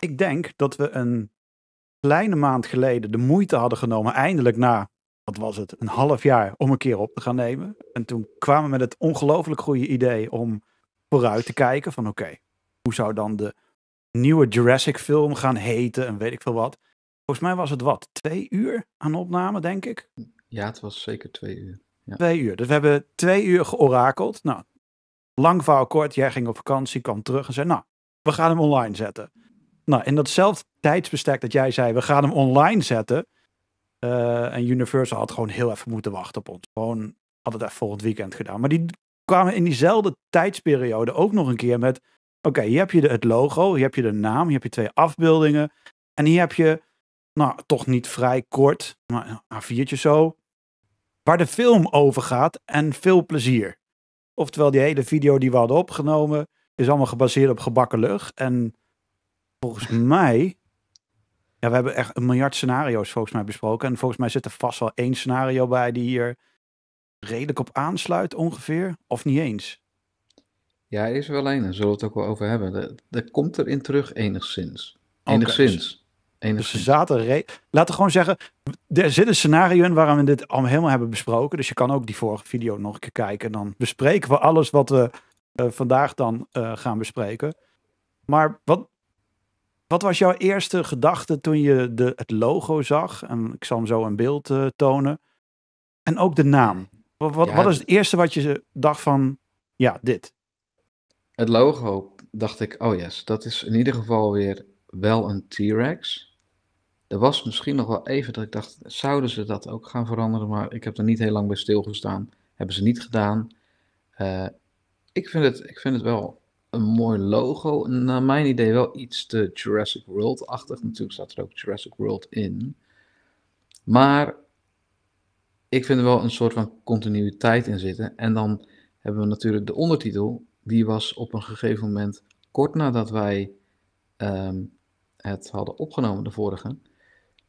ik denk dat we een kleine maand geleden de moeite hadden genomen, eindelijk na, wat was het, een half jaar om een keer op te gaan nemen. En toen kwamen we met het ongelooflijk goede idee om vooruit te kijken van oké, hoe zou dan de nieuwe Jurassic film gaan heten en weet ik veel wat. Volgens mij was het wat, twee uur aan opname, denk ik. Ja, het was zeker twee uur. Ja. Twee uur. Dus we hebben twee uur georakeld. Nou, lang verhaal kort, jij ging op vakantie, kwam terug en zei nou, we gaan hem online zetten. Nou, in datzelfde tijdsbestek dat jij zei, we gaan hem online zetten. Eh, en Universal had gewoon heel even moeten wachten op ons. Gewoon had het even volgend weekend gedaan. Maar die kwamen in diezelfde tijdsperiode ook nog een keer met... Oké, hier heb je de, het logo, hier heb je de naam, hier heb je twee afbeeldingen. En hier heb je, nou, toch niet vrij kort, maar een A4'tje zo. Waar de film over gaat en veel plezier. Oftewel, die hele video die we hadden opgenomen is allemaal gebaseerd op gebakken lucht. En volgens mij. Ja, we hebben echt een miljard scenario's volgens mij besproken. En volgens mij zit er vast wel één scenario bij die hier redelijk op aansluit ongeveer. Of niet eens. Ja, er is wel één. Daar zullen we het ook wel over hebben. Daar komt erin terug enigszins. Enigszins. Dus- dus enigszins. zaten Laten we gewoon zeggen, er zit een scenario in waarom we dit allemaal helemaal hebben besproken. Dus je kan ook die vorige video nog een keer kijken. dan bespreken we alles wat we eh, vandaag dan eh, gaan bespreken. Maar wat, wat was jouw eerste gedachte toen je de, het logo zag? En ik zal hem zo een beeld eh, tonen. En ook de naam. Wat, wat, is het eerste wat je dacht van, ja, dit? Het logo dacht ik, oh yes, dat is in ieder geval weer wel een T-Rex. Er was misschien nog wel even dat ik dacht, zouden ze dat ook gaan veranderen? Maar ik heb er niet heel lang bij stilgestaan. Hebben ze niet gedaan. Eh, ik, vind het, ik vind het wel een mooi logo. Naar mijn idee wel iets te Jurassic World-achtig. Natuurlijk staat er ook Jurassic World in. Maar ik vind er wel een soort van continuïteit in zitten. En dan hebben we natuurlijk de ondertitel. Die was op een gegeven moment kort nadat wij ehm, het hadden opgenomen, de vorige,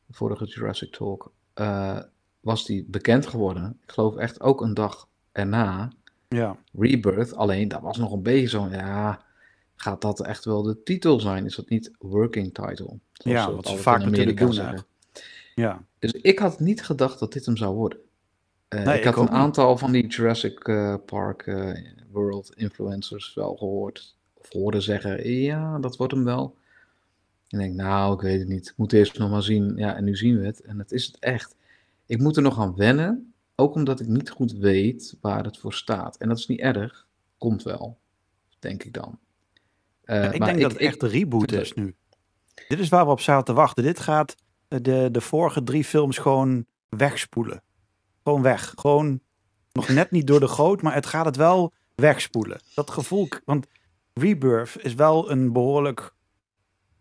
de vorige Jurassic Talk, eh, was die bekend geworden. Ik geloof echt ook een dag erna. Ja. Rebirth, alleen dat was nog een beetje zo'n, ja, gaat dat echt wel de titel zijn? Is dat niet working title? Ja, wat ze vaak natuurlijk doen. Zeggen. Ja. Dus ik had niet gedacht dat dit hem zou worden. Eh, ik had een aantal van die Jurassic eh, Park eh, World influencers wel gehoord. Of hoorden zeggen, ja, dat wordt hem wel. En ik denk, nou, ik weet het niet. Ik moet eerst nog maar zien. Ja, en nu zien we het. En het is het echt. Ik moet er nog aan wennen. Ook omdat ik niet goed weet waar het voor staat. En dat is niet erg, komt wel, denk ik dan. Eh, ik denk dat het echt de reboot is nu. Dit is waar we op zaten te wachten. Dit gaat eh, de, de vorige drie films gewoon wegspoelen. Gewoon weg. Gewoon nog net niet door de goot, maar het gaat het wel wegspoelen. Dat gevoel, want Rebirth is wel een behoorlijk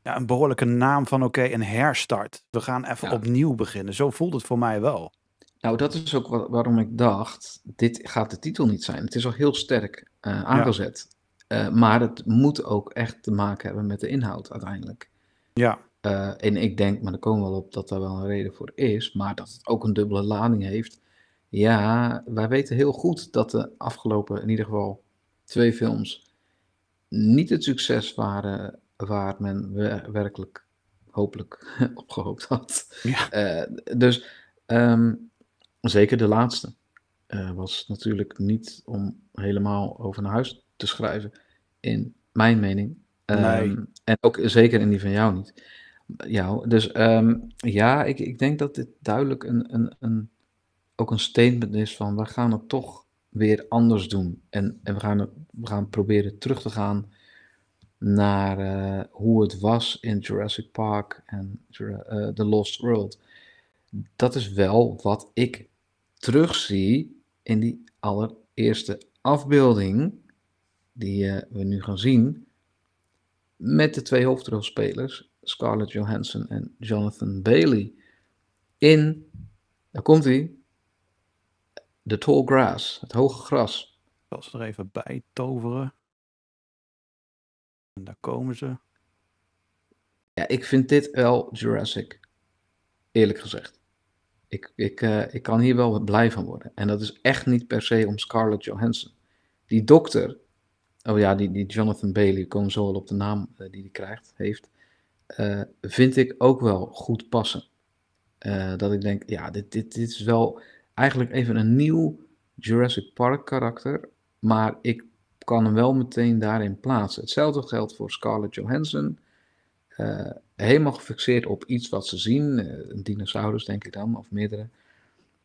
ja, een behoorlijke naam van oké, een herstart. We gaan even opnieuw beginnen. Zo voelt het voor mij wel. Nou, dat is ook waarom ik dacht, dit gaat de titel niet zijn. Het is al heel sterk eh, aangezet. Eh, maar het moet ook echt te maken hebben met de inhoud uiteindelijk. Ja. Eh, en ik denk, maar daar komen we wel op, dat daar wel een reden voor is. Maar dat het ook een dubbele lading heeft. Ja, wij weten heel goed dat de afgelopen, in ieder geval twee films, niet het succes waren waar men werkelijk hopelijk op gehoopt had. Ja. dus ehm, Zeker de laatste eh, was natuurlijk niet om helemaal over naar huis te schrijven, in mijn mening. Ehm, en ook zeker in die van jou niet. Jou, dus ehm, ja, ik, ik denk dat dit duidelijk een, een, een, ook een statement is van we gaan het toch weer anders doen. En, en we, gaan, we gaan proberen terug te gaan naar eh, hoe het was in Jurassic Park en eh, The Lost World. Dat is wel wat ik terugzie in die allereerste afbeelding die eh, we nu gaan zien met de twee hoofdrolspelers Scarlett Johansson en Jonathan Bailey in, daar komt hij, The Tall Grass, het hoge gras. Ik zal ze er even bij toveren. En daar komen ze. Ja, ik vind dit wel Jurassic, eerlijk gezegd. Ik, ik, eh, ik kan hier wel blij van worden. En dat is echt niet per se om Scarlett Johansson. Die dokter, oh ja, die, die Jonathan Bailey, ik kom zo al op de naam uh, die hij krijgt, heeft, eh, vind ik ook wel goed passen. dat ik denk, ja, dit, dit, dit is wel eigenlijk even een nieuw Jurassic Park karakter, maar ik kan hem wel meteen daarin plaatsen. Hetzelfde geldt voor Scarlett Johansson. Uh, helemaal gefixeerd op iets wat ze zien, eh, een dinosaurus denk ik dan, of meerdere.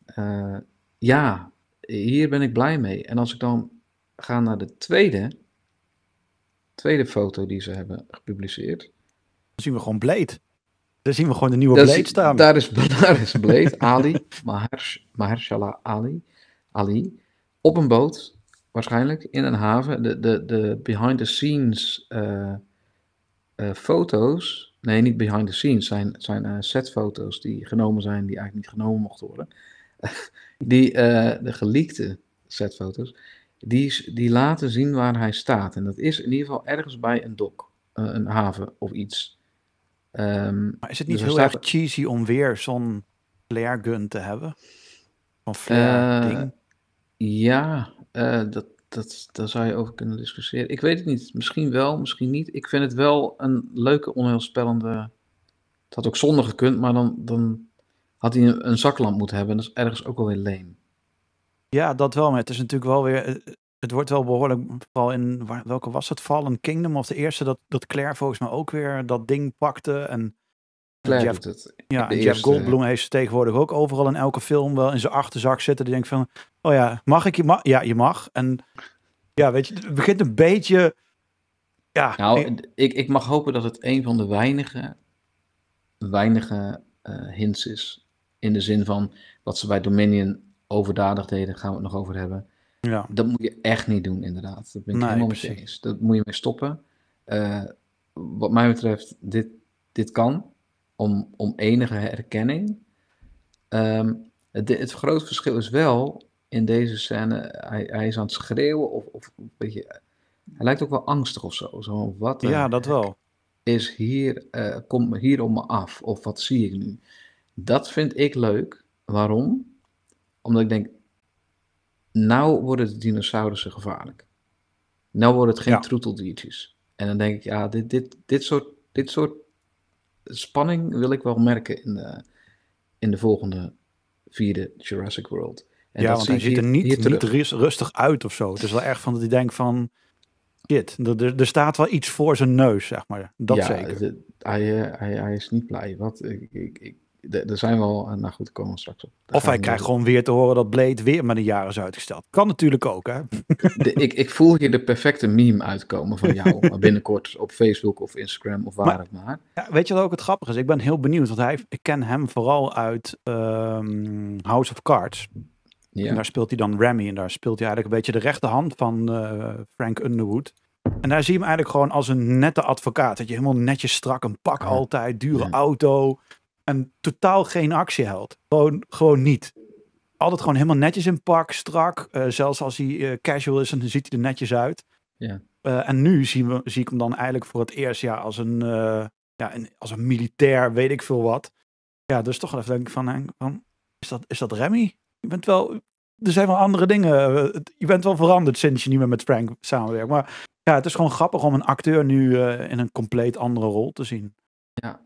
Eh, ja, hier ben ik blij mee. En als ik dan ga naar de tweede, tweede foto die ze hebben gepubliceerd. Dan zien we gewoon Blade. Daar zien we gewoon de nieuwe bleed staan. Daar is, daar Ali, Mahersh, Mahershala Ali, Ali, op een boot, waarschijnlijk, in een haven. De, de, de behind-the-scenes eh, foto's Nee, niet behind the scenes. Zijn, zijn eh, setfoto's die genomen zijn, die eigenlijk niet genomen mochten worden. die, eh, de geleakte setfoto's, die, die laten zien waar hij staat. En dat is in ieder geval ergens bij een dok, eh, een haven of iets. Ehm, maar is het niet dus heel erg cheesy om weer zo'n flare gun te hebben? Of flare ding? Ja, dat, dat, daar zou je over kunnen discussiëren. Ik weet het niet. Misschien wel, misschien niet. Ik vind het wel een leuke, onheilspellende. Het had ook zonder gekund, maar dan, dan had hij een, een zaklamp moeten hebben. Dat is ergens ook alweer leem. Ja, dat wel. Maar het is natuurlijk wel weer. Het wordt wel behoorlijk. Vooral in. Welke was het? Fallen Kingdom of de eerste? Dat, dat Claire volgens mij ook weer dat ding pakte. En. Claire Jeff, het. Ja, Jeff Goldblum heeft ze tegenwoordig ook overal in elke film wel in zijn achterzak zitten. Die denkt van, oh ja, mag ik je? Mag? Ja, je mag. En ja, weet je, het begint een beetje. Ja, nou, ik, ik mag hopen dat het een van de weinige, weinige eh, hints is. In de zin van wat ze bij Dominion overdadig deden, gaan we het nog over hebben. Ja. Dat moet je echt niet doen, inderdaad. Dat ben ik nee, helemaal Dat moet je mee stoppen. Eh, wat mij betreft, dit, dit kan om, om enige herkenning. Ehm, het, het groot verschil is wel in deze scène, hij, hij is aan het schreeuwen of, of een beetje, hij lijkt ook wel angstig of zo. zo wat ja, dat wel. Is hier, uh, kom hier om me af of wat zie ik nu? Dat vind ik leuk. Waarom? Omdat ik denk, nou worden de dinosaurussen gevaarlijk. Nou worden het geen ja. troeteldiertjes. En dan denk ik, ja, dit, dit, dit, soort, dit soort spanning wil ik wel merken in de, eh, in de volgende vierde Jurassic World ja, want hij ziet er niet, rustig uit of zo. Het is wel erg van dat hij denkt van... Shit, er, er staat wel iets voor zijn neus, zeg maar. Dat zeker. hij, eh, hij, hij is niet blij. Wat, ik, ik, er zijn wel, eh, nou goed, komen we straks op. of hij krijgt gewoon weer te horen dat Blade weer met een jaar is uitgesteld. Kan natuurlijk ook, hè? ik, ik voel hier de perfecte meme uitkomen van jou binnenkort op Facebook of Instagram of waar het maar. Ja, weet je wat ook het grappige is? Ik ben heel benieuwd, want hij, ik ken hem vooral uit ehm, House of Cards. Ja. En daar speelt hij dan Remy. En daar speelt hij eigenlijk een beetje de rechterhand van eh, Frank Underwood. En daar zie je hem eigenlijk gewoon als een nette advocaat. Dat je helemaal netjes strak een pak altijd, dure auto. En totaal geen actieheld. Gewoon, gewoon niet. Altijd gewoon helemaal netjes in pak, strak. Eh, zelfs als hij eh, casual is, dan ziet hij er netjes uit. Ja. en nu zien we, zie ik hem dan eigenlijk voor het eerst ja, als, een, ja, als een militair, weet ik veel wat. Ja, dus toch wel even denk ik van, van is, dat, is dat Remy? je bent wel, er zijn wel andere dingen. Eh, je bent wel veranderd sinds je niet meer met Frank samenwerkt. Maar ja, het is gewoon grappig om een acteur nu eh, in een compleet andere rol te zien. Ja.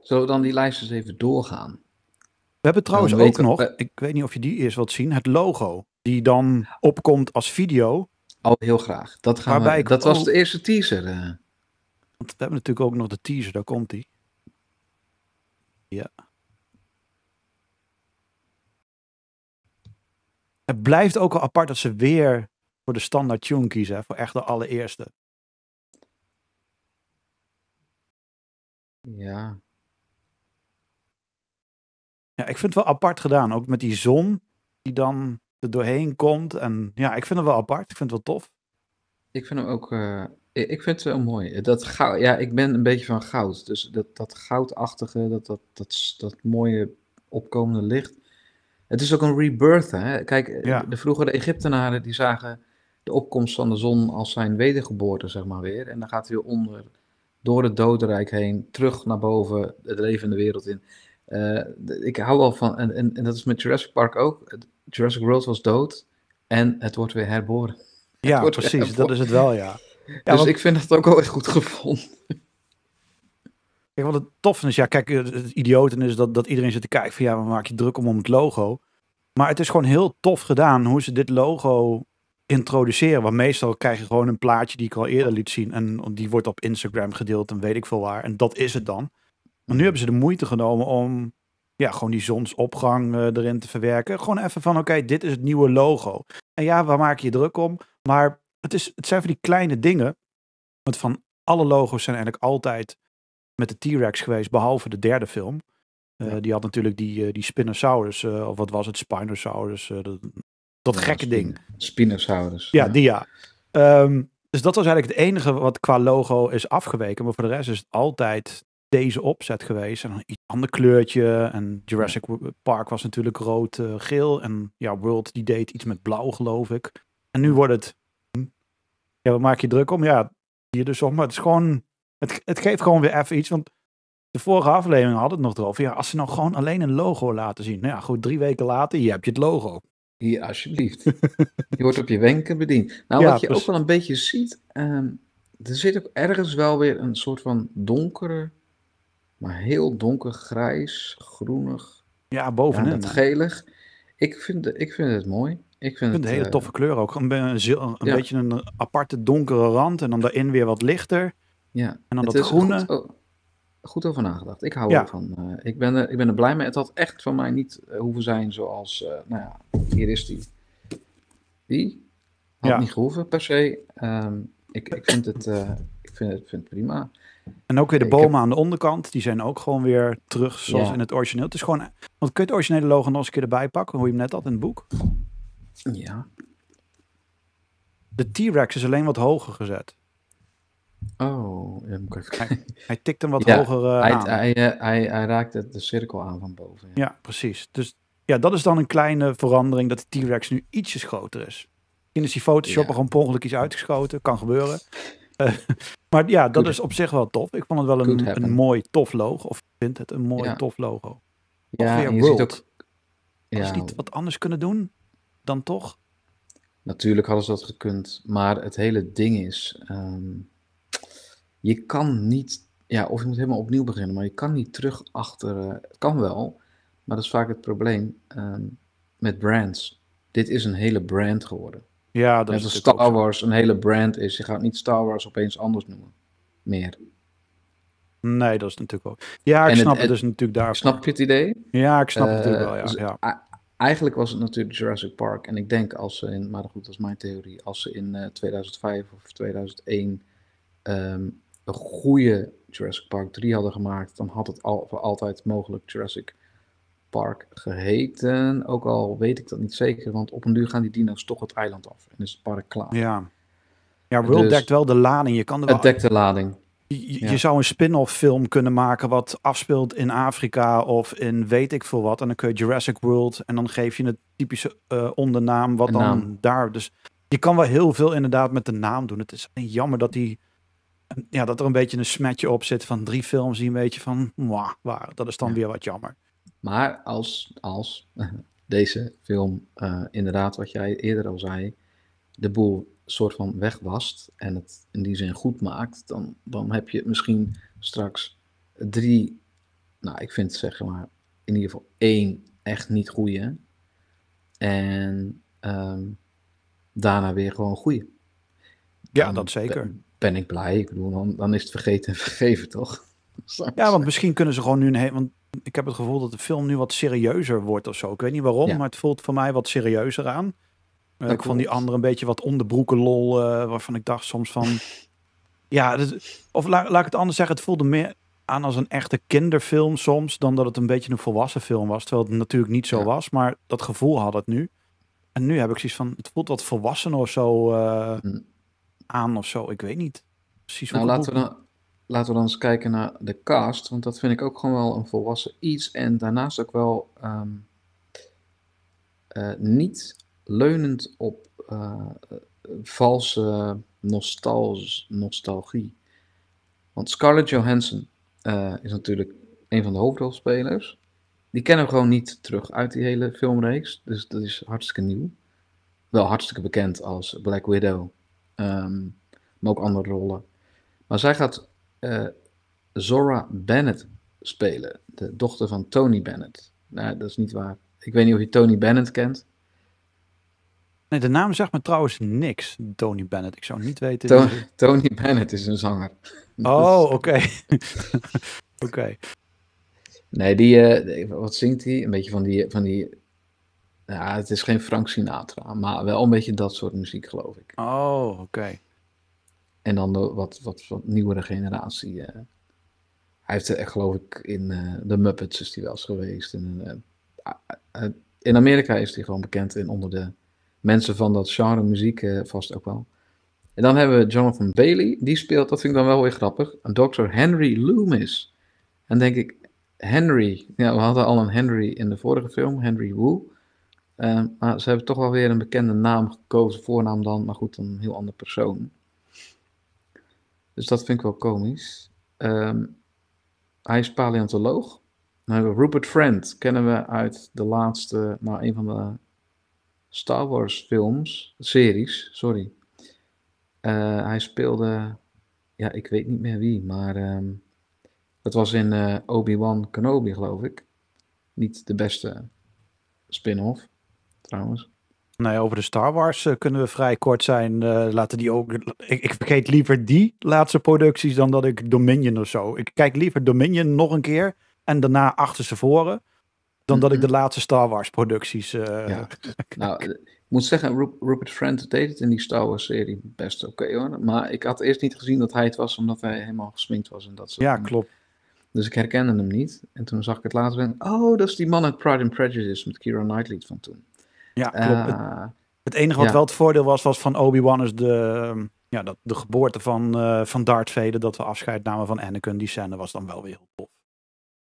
Zullen we dan die lijst eens even doorgaan? We hebben trouwens ook nog, ik weet niet of je die eerst wilt zien, het logo. Die dan opkomt als video. Al oh, heel graag. Dat, gaan we, dat was de eerste teaser. Eh. Want we hebben natuurlijk ook nog de teaser, daar komt die. Ja. het blijft ook al apart dat ze weer voor de standaard tune kiezen. Voor echt de allereerste. Ja. Ja, ik vind het wel apart gedaan. Ook met die zon die dan er doorheen komt. En ja, ik vind het wel apart. Ik vind het wel tof. Ik vind hem ook. Eh, ik vind het wel mooi. Dat goud, ja, ik ben een beetje van goud. Dus dat, dat goudachtige, dat, dat, dat, dat mooie opkomende licht. Het is ook een rebirth. Hè? Kijk, eh, de vroegere Egyptenaren die zagen de opkomst van de zon als zijn wedergeboorte, zeg maar weer. En dan gaat hij onder, door het dodenrijk heen, terug naar boven, het levende wereld in. Eh, ik hou al van, en, en, en, dat is met Jurassic Park ook. Jurassic World was dood en het wordt weer herboren. Ja, precies, dat is het wel, ja. dus ik vind dat ook wel echt goed gevonden. Kijk, wat het tof is, ja, kijk, het idioten is dat, dat iedereen zit te kijken van ja, waar maak je druk om om het logo. Maar het is gewoon heel tof gedaan hoe ze dit logo introduceren. Want meestal krijg je gewoon een plaatje die ik al eerder liet zien. En die wordt op Instagram gedeeld en weet ik veel waar. En dat is het dan. Maar nu hebben ze de moeite genomen om ja, gewoon die zonsopgang eh, erin te verwerken. Gewoon even van, oké, dit is het nieuwe logo. En ja, waar maak je je druk om? Maar het, is, het zijn van die kleine dingen. Want van alle logo's zijn eigenlijk altijd met de T-Rex geweest, behalve de derde film. Eh, die had natuurlijk die, eh, die Spinosaurus, eh, of wat was het, Spinosaurus, dat, dat gekke ding. Spinosaurus. Ja, die ja. Ehm, dus dat was eigenlijk het enige wat qua logo is afgeweken. Maar voor de rest is het altijd deze opzet geweest. En een iets ander kleurtje. En Jurassic Park was natuurlijk rood-geel. en ja, World die deed iets met blauw, geloof ik. En nu wordt het... Ja, wat maak je druk om? Ja, hier dus om. Maar het is gewoon het, het geeft gewoon weer even iets. Want de vorige aflevering had het nog erover. Ja, als ze nou gewoon alleen een logo laten zien. Nou ja, goed, drie weken later, hier heb je het logo. Hier, alsjeblieft. je wordt op je wenken bediend. Nou, wat je ook wel een beetje ziet. Ehm, er zit ook ergens wel weer een soort van donkere. Maar heel donker grijs, groenig. Ja, bovenin. het gelig. Ik vind, ik vind het mooi. Ik vind, het, een hele eh, toffe kleur ook. Een, een, beetje een aparte donkere rand en dan daarin weer wat lichter. Ja. En dan dat groene. Goed, over nagedacht. Ik hou ervan. Eh, ik, ben er, ik ben er blij mee. Het had echt van mij niet eh, hoeven zijn zoals, eh, nou ja, hier is die. Die had niet gehoeven per se. Ehm, ik, ik, vind het, ik vind, het, vind het prima. En ook weer de bomen aan de onderkant, die zijn ook gewoon weer terug zoals in het origineel. Het is gewoon, want kun je het originele logo nog eens een keer erbij pakken, hoe je hem net had in het boek? Ja. De T-Rex is alleen wat hoger gezet. Oh, ja, moet ik even kijken. Hij, tikt hem wat hoger eh, hij, aan. Hij, eh, hij, hij raakt de cirkel aan van boven. Ja. precies. Dus ja, dat is dan een kleine verandering dat de T-Rex nu ietsjes groter is. In dat die Photoshop er gewoon per ongeluk iets uitgeschoten. Kan gebeuren. Eh, maar ja, dat is op zich wel tof. Ik vond het wel een, een mooi tof logo. Of vind het een mooi tof logo. Ja, of weer je ziet ook... Ja. Ze niet wat anders kunnen doen dan toch? Natuurlijk hadden ze dat gekund. Maar het hele ding is... Ehm, je kan niet, ja, of je moet helemaal opnieuw beginnen, maar je kan niet terug achter. Eh, het kan wel, maar dat is vaak het probleem ehm, met brands. Dit is een hele brand geworden. Ja, dat is als Star Wars een hele brand is. Je gaat niet Star Wars opeens anders noemen. Meer. Nee, dat is natuurlijk ook. Ja, ik snap het, dus natuurlijk daar. Snap je het idee? Ja, ik snap het natuurlijk eh, wel. Ja, dus ja. Eigenlijk was het natuurlijk Jurassic Park. En ik denk als ze in, maar goed, dat is mijn theorie. Als ze in 2005 eh, of 2001 een goede Jurassic Park 3 hadden gemaakt, dan had het al, voor altijd mogelijk Jurassic Park geheten. Ook al weet ik dat niet zeker, want op een duur gaan die dino's toch het eiland af en is het park klaar. Ja, ja World dus dekt wel de lading. Je kan er wel... Het dekt de lading. Je, zou een spin-off film kunnen maken wat afspeelt in Afrika of in weet ik veel wat. En dan kun je Jurassic World en dan geef je het typische eh, ondernaam wat dan daar. Dus je kan wel heel veel inderdaad met de naam doen. Het is jammer dat die ja, dat er een beetje een smetje op zit van drie films die een beetje van, mwah, waar, dat is dan weer wat jammer. Maar als, als deze film eh, inderdaad, wat jij eerder al zei, de boel soort van wegwast en het in die zin goed maakt, dan, dan heb je misschien straks drie, nou ik vind zeg maar in ieder geval één echt niet goede en ehm, daarna weer gewoon goede. Ja, dat zeker ben ik blij. Ik bedoel, dan, dan is het vergeten en vergeven, toch? Ja, want misschien kunnen ze gewoon nu een Want ik heb het gevoel dat de film nu wat serieuzer wordt of zo. Ik weet niet waarom, maar het voelt voor mij wat serieuzer aan. Eh, ik vond die andere een beetje wat onderbroeken lol, eh, waarvan ik dacht soms van... ja, of laat ik het anders zeggen, het voelde meer aan als een echte kinderfilm soms... dan dat het een beetje een volwassen film was. Terwijl het natuurlijk niet zo was, maar dat gevoel had het nu. En nu heb ik zoiets van, het voelt wat volwassen of zo. Eh, mm aan of zo. Ik weet niet precies nou, laten we, dan, laten we dan eens kijken naar de cast. Want dat vind ik ook gewoon wel een volwassen iets. En daarnaast ook wel ehm, eh, niet leunend op eh, eh, valse nostalgie, Want Scarlett Johansson is natuurlijk een van de hoofdrolspelers. Die kennen we gewoon niet terug uit die hele filmreeks. Dus dat is hartstikke nieuw. Wel hartstikke bekend als Black Widow Um, maar ook andere rollen. Maar zij gaat eh, Zora Bennett spelen, de dochter van Tony Bennett. Nee, nou, dat is niet waar. Ik weet niet of je Tony Bennett kent. Nee, de naam zegt me trouwens niks, Tony Bennett. Ik zou niet weten. Tony Bennett is een zanger. Oh, dus- oké. oké. Nee, die, eh, wat zingt hij? Een beetje van die, van die ja, het is geen Frank Sinatra, maar wel een beetje dat soort muziek, geloof ik. Oh, oké. En dan de wat, wat, wat nieuwere generatie. Eh. hij heeft er, geloof ik, in uh, de Muppets is hij wel eens geweest. Eh, ah, in Amerika is hij gewoon bekend en onder de mensen van dat genre muziek vast ook wel. En dan hebben we Jonathan Bailey. Die speelt, dat vind ik dan wel weer grappig, een Dr. Henry Loomis. En denk ik, Henry. Ja, we hadden al een Henry in de vorige film, Henry Wu. Ehm, maar ze hebben toch wel weer een bekende naam gekozen, voornaam dan, maar goed, een heel ander persoon. Dus dat vind ik wel komisch. Ehm, hij is paleontoloog. Dan hebben Rupert Friend, kennen we uit de laatste, nou, een van de Star Wars films, series, sorry. Eh, hij speelde, ja, ik weet niet meer wie, maar het ehm, was in eh, Obi-Wan Kenobi, geloof ik. Niet de beste spin-off. Nou ja, over de Star Wars eh, kunnen we vrij kort zijn. Eh, laten die ook. Ik, ik, vergeet liever die laatste producties dan dat ik Dominion of zo. Ik kijk liever Dominion nog een keer en daarna achter ze voren. Dan dat ik de mhm. laatste Star Wars producties. Uh, nou, ik moet zeggen, Rupert Friend deed het in die Star Wars serie best oké hoor. Maar ik had eerst niet gezien dat hij het was, omdat hij helemaal gesminkt was en dat soort Ja, klopt. Dus ik herkende hem niet. En toen zag ik het later en oh, dat is die man uit Pride and Prejudice met Kieran Knightley van toen. Ja, eh, klopt. Het, enige wat wel het voordeel was, was van Obi-Wan is de, ehm, ja, dat, de geboorte van, uh, van Darth Vader, dat we afscheid namen van Anakin. Die scène was dan wel weer heel tof.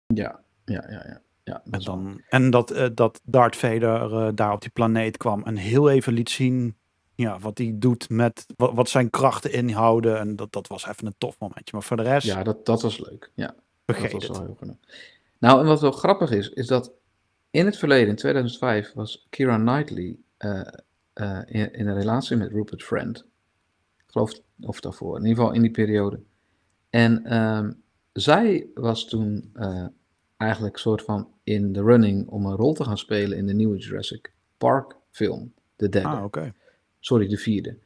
Ja, ja, ja, ja. ja en, dan, en dat, uh, dat Darth Vader daar op die planeet kwam en heel even liet zien ja, wat hij doet met wat, zijn krachten inhouden. En dat, dat was even een tof momentje. Maar voor de rest. Ja, dat, dat was leuk. Ja, Nou, en wat wel grappig is, is dat in het verleden, in 2005, was Kira Knightley eh, eh, in, een relatie met Rupert Friend. Ik geloof, of daarvoor, in ieder geval in die periode. En ehm, zij was toen uh, eigenlijk soort van in de running om een rol te gaan spelen in de nieuwe Jurassic Park film. De derde. Ah, okay. Sorry, de vierde.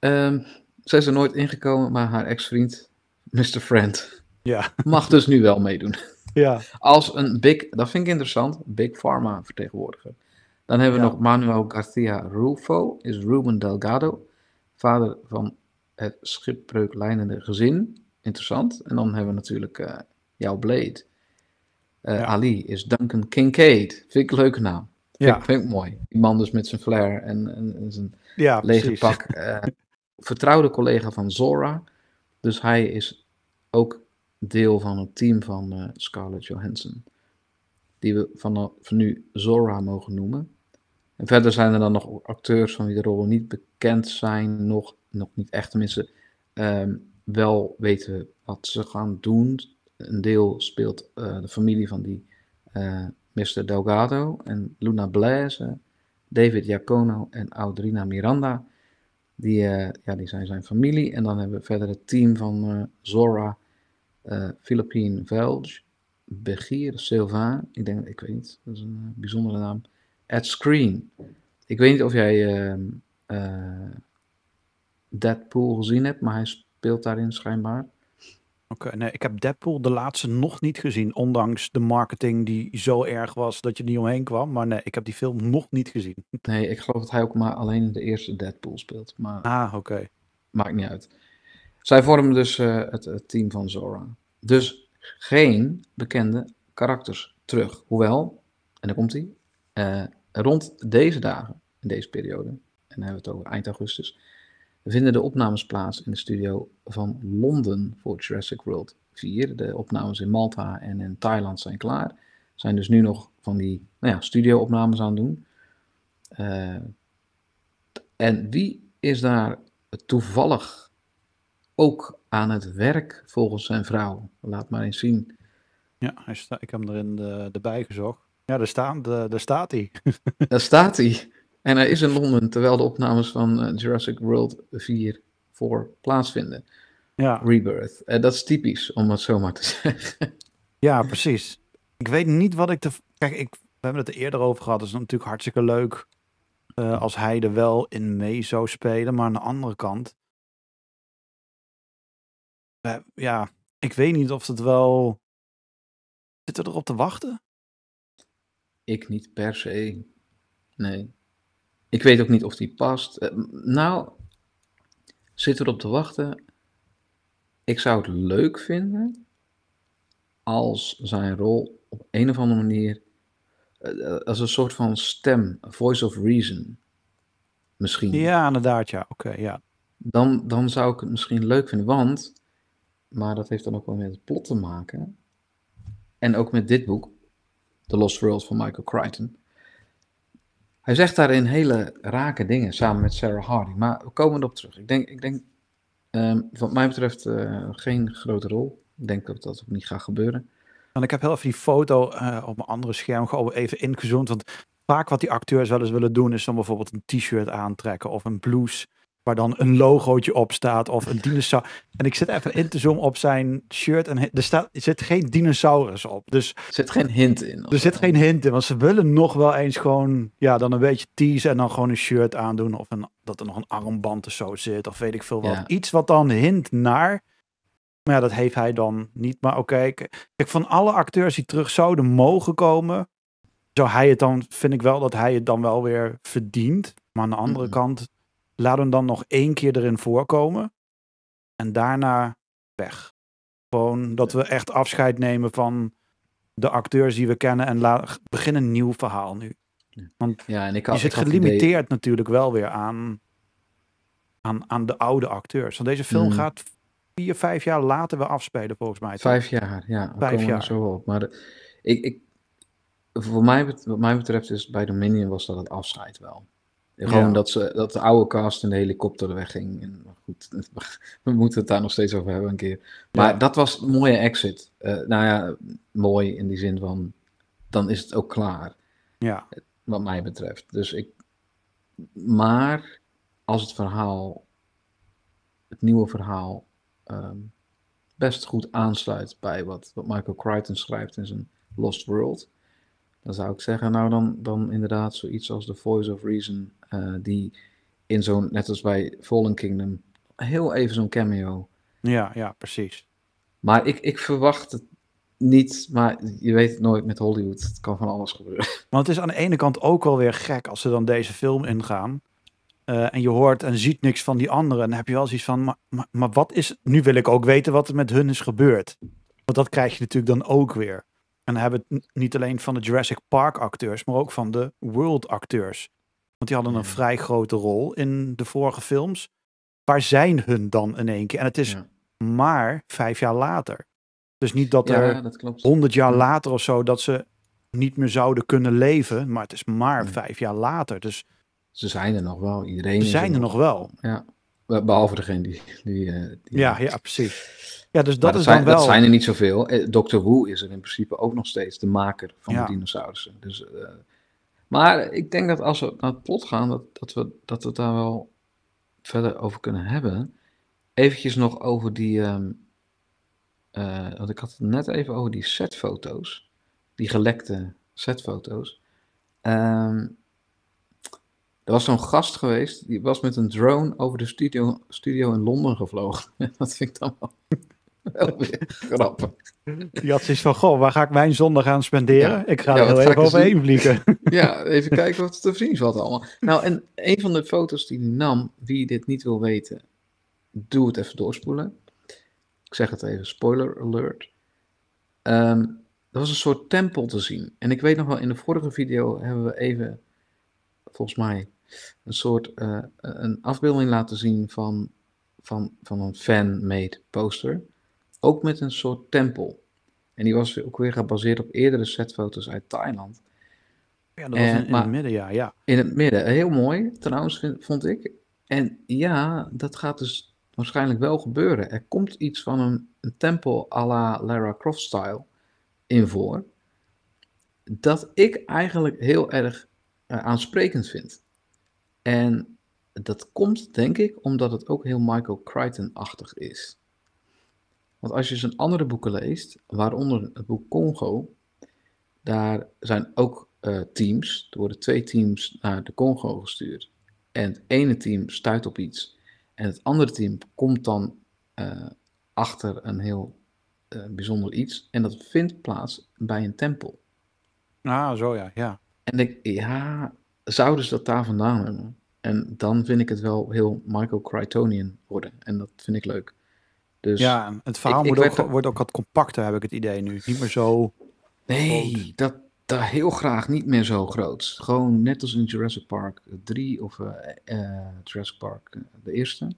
Um, zij is er nooit ingekomen, maar haar ex-vriend, Mr. Friend, ja. mag dus nu wel meedoen. Ja. Als een big, dat vind ik interessant, big pharma vertegenwoordiger. Dan hebben we nog Manuel Garcia Rufo, is Ruben Delgado, vader van het schipbreuklijnende gezin. Interessant. En dan hebben we natuurlijk uh, jouw Blade. Eh, Ali is Duncan Kincaid. Vind ik een leuke naam. Vind, ja. vind ik mooi. Die man dus met zijn flair en, zijn ja, lege pak. Eh. vertrouwde collega van Zora. Dus hij is ook deel van het team van eh, Scarlett Johansson. Die we vanaf eh, van nu Zora mogen noemen. En verder zijn er dan nog acteurs van wie de rollen niet bekend zijn, nog, nog niet echt. Tenminste, um, wel weten we wat ze gaan doen. Een deel speelt eh, de familie van die uh, Mr. Delgado en Luna Blaise, David Jacono en Audrina Miranda. Die, ja, die zijn zijn familie. En dan hebben we verder het team van Zora Filipine eh, Philippine Velge, Begier Silva, ik denk, ik weet niet, dat is een eh, bijzondere naam. At Screen. Ik weet niet of jij ehm, eh, Deadpool gezien hebt, maar hij speelt daarin schijnbaar. Oké, nee, ik heb Deadpool de laatste nog niet gezien, ondanks de marketing die zo erg was dat je er niet omheen kwam. Maar nee, ik heb die film nog niet gezien. Nee, ik geloof dat hij ook maar alleen de eerste Deadpool speelt. Maar... Ah, oké. Maakt niet uit. Zij vormen dus eh, het, team van Zora. Dus geen bekende karakters terug. Hoewel, en daar komt hij, eh, rond deze dagen, in deze periode, en dan hebben we het over eind augustus, vinden de opnames plaats in de studio van Londen voor Jurassic World 4. De opnames in Malta en in Thailand zijn klaar. Zijn dus nu nog van die nou ja, studio-opnames aan het doen. Eh, en wie is daar toevallig ook aan het werk volgens zijn vrouw. Laat maar eens zien. Ja, hij sta, ik heb hem erin de, erbij gezocht. Ja, daar, staan, de, daar staat hij. daar staat hij. En hij is in Londen terwijl de opnames van eh, Jurassic World 4 voor plaatsvinden. Ja. Rebirth. En eh, dat is typisch, om het zo maar te zeggen. ja, precies. Ik weet niet wat ik te. Kijk, ik, we hebben het er eerder over gehad. Dus is natuurlijk hartstikke leuk eh, als hij er wel in mee zou spelen. Maar aan de andere kant ja, ik weet niet of het wel. zit er erop te wachten? Ik niet per se. Nee. Ik weet ook niet of die past. Eh, nou, zit er erop te wachten? Ik zou het leuk vinden als zijn rol op een of andere manier eh, eh, als een soort van stem, voice of reason, misschien. Ja, inderdaad, ja. Oké, ja. Dan, dan zou ik het misschien leuk vinden, want maar dat heeft dan ook wel met het plot te maken. En ook met dit boek, The Lost World van Michael Crichton. Hij zegt daarin hele rake dingen samen met Sarah Harding. Maar we komen erop terug. Ik denk, ik denk um, wat mij betreft, eh, geen grote rol. Ik denk dat dat ook niet gaat gebeuren. En ik heb heel even die foto eh, op mijn andere scherm gewoon even ingezoomd. Want vaak wat die acteurs wel eens willen doen, is dan bijvoorbeeld een t-shirt aantrekken of een blouse waar dan een logootje op staat of een dinosaurus. En ik zit even in te zoomen op zijn shirt en er, staat, zit geen dinosaurus op. Dus, er zit geen hint in. Er zit geen hint in, want ze willen nog wel eens gewoon, ja, dan een beetje teasen en dan gewoon een shirt aandoen of een, dat er nog een armband of zo zit of weet ik veel wat. Iets wat dan hint naar, maar ja, dat heeft hij dan niet. Maar oké, okay, kijk, van alle acteurs die terug zouden mogen komen, zou hij het dan, vind ik wel dat hij het dan wel weer verdient. Maar aan de andere mhm. kant Laat hem dan nog één keer erin voorkomen. En daarna weg. Gewoon dat we echt afscheid nemen van de acteurs die we kennen en laat, begin een nieuw verhaal nu. Want ja, en ik had, je zit gelimiteerd natuurlijk wel weer aan, aan, aan de oude acteurs. Want deze film mm. gaat vier, vijf jaar later we afspelen volgens mij. Vijf jaar, ja. Vijf jaar. Zo op. Maar ik, ik, voor mij, wat mij betreft is bij Dominion was dat het afscheid wel. Gewoon dat, ze, dat de oude cast in de helikopter wegging. En, goed, we moeten het daar nog steeds over hebben een keer. Maar dat was een mooie exit. Eh, nou ja, mooi in die zin van, dan is het ook klaar. Ja. Wat mij betreft. Dus ik, maar als het verhaal, het nieuwe verhaal, ehm, best goed aansluit bij wat, wat Michael Crichton schrijft in zijn Lost World dan zou ik zeggen, nou dan, dan inderdaad zoiets als The Voice of Reason, eh, die in zo'n, net als bij Fallen Kingdom, heel even zo'n cameo. Ja, ja, precies. Maar ik, ik verwacht het niet, maar je weet het nooit met Hollywood. Het kan van alles gebeuren. Want het is aan de ene kant ook wel weer gek als ze dan deze film ingaan. Eh, en je hoort en ziet niks van die anderen. En dan heb je wel zoiets van, maar, maar, maar wat is... Nu wil ik ook weten wat er met hun is gebeurd. Want dat krijg je natuurlijk dan ook weer. En dan hebben we het niet alleen van de Jurassic Park acteurs, maar ook van de World acteurs. Want die hadden een vrij grote rol in de vorige films. Waar zijn hun dan in één keer? En het is maar vijf jaar later. Dus niet dat er honderd jaar later of zo dat ze niet meer zouden kunnen leven. Maar het is maar vijf jaar later. Dus ze zijn er nog wel. Iedereen. Ze zijn er nog wel. Ja. Behalve degene die. die, eh, die ja, ja, precies. Ja, dus dat, is zijn, dan wel... Dat zijn er niet zoveel. Dr. Eh, Doctor Who is er in principe ook nog steeds de maker van de dinosaurussen. Dus, eh, maar ik denk dat als we naar het plot gaan, dat, dat, we, dat we het daar wel verder over kunnen hebben. Eventjes nog over die... Ehm, eh, want ik had het net even over die setfoto's. Die gelekte setfoto's. Ehm, er was zo'n gast geweest, die was met een drone over de studio, studio in Londen gevlogen. dat vind ik dan wel grappig. Die had zoiets van, goh, waar ga ik mijn zondag aan spenderen? ik ga ja, er heel even overheen vliegen. Ja, even kijken wat de er vriend wat allemaal. Nou, en een van de foto's die hij nam, wie dit niet wil weten, doe het even doorspoelen. Ik zeg het even, spoiler alert. Um, er was een soort tempel te zien. En ik weet nog wel, in de vorige video hebben we even, volgens mij, een soort eh, een afbeelding laten zien van, van, van een fan-made poster ook met een soort tempel. En die was ook weer gebaseerd op eerdere setfoto's uit Thailand. Ja, dat was in, het midden, ja, ja. In het midden, heel mooi trouwens, vond ik. En ja, dat gaat dus waarschijnlijk wel gebeuren. Er komt iets van een, tempel à la Lara Croft-style in voor. Dat ik eigenlijk heel erg eh, aansprekend vind. En dat komt, denk ik, omdat het ook heel Michael Crichton-achtig is. Want als je dus een andere boeken leest, waaronder het boek Congo, daar zijn ook eh, teams. Er worden twee teams naar de Congo gestuurd. En het ene team stuit op iets. En het andere team komt dan eh, achter een heel eh, bijzonder iets. En dat vindt plaats bij een tempel. Ah, zo ja, ja. En ik, ja, zouden ze dat daar vandaan hebben? En dan vind ik het wel heel Michael Crichtonian worden. En dat vind ik leuk. Dus ja, het verhaal wordt, ook, wordt, ook, wat compacter, heb ik het idee nu. Niet meer zo. Nee, dat, dat heel graag niet meer zo groot. Gewoon net als in Jurassic Park 3 of eh, eh, Jurassic Park eh, de eerste.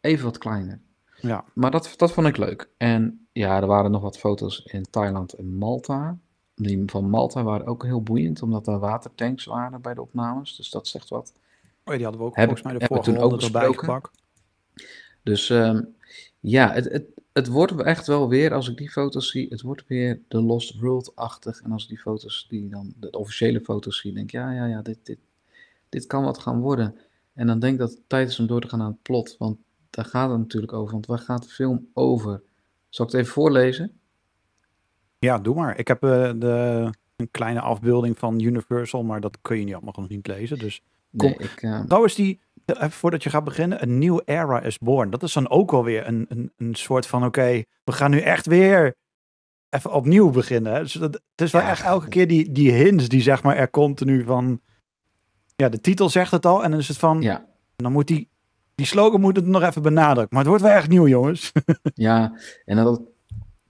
Even wat kleiner. Ja. Maar dat, dat vond ik leuk. En ja, er waren nog wat foto's in Thailand en Malta. Die van Malta waren ook heel boeiend, omdat er watertanks waren bij de opnames. Dus dat zegt wat. Oh die hadden we ook volgens mij de vorige toen ook erbij Dus um, ja, het, het, het wordt echt wel weer, als ik die foto's zie, het wordt weer de Lost World-achtig. En als ik die foto's, die dan, de officiële foto's zie, denk ik, ja, ja, ja, dit, dit, dit kan wat gaan worden. En dan denk ik dat het tijd is om door te gaan aan het plot, want daar gaat het natuurlijk over. Want waar gaat de film over? Zal ik het even voorlezen? Ja, doe maar. Ik heb eh, de, een kleine afbeelding van Universal, maar dat kun je niet allemaal nog niet lezen. Dus kom. Nee, ik, uh... Eh, Trouwens, die, nou, voordat je gaat beginnen, een nieuw era is born. Dat is dan ook wel weer een, een, een soort van, oké, we gaan nu echt weer even opnieuw beginnen. Dus dat, het is wel echt elke keer die, die hints die zeg maar er nu van, ja, de titel zegt het al en dan is het van, ja. dan moet die, die slogan moet het nog even benadrukken. Maar het wordt wel echt nieuw, jongens. ja, en dat had,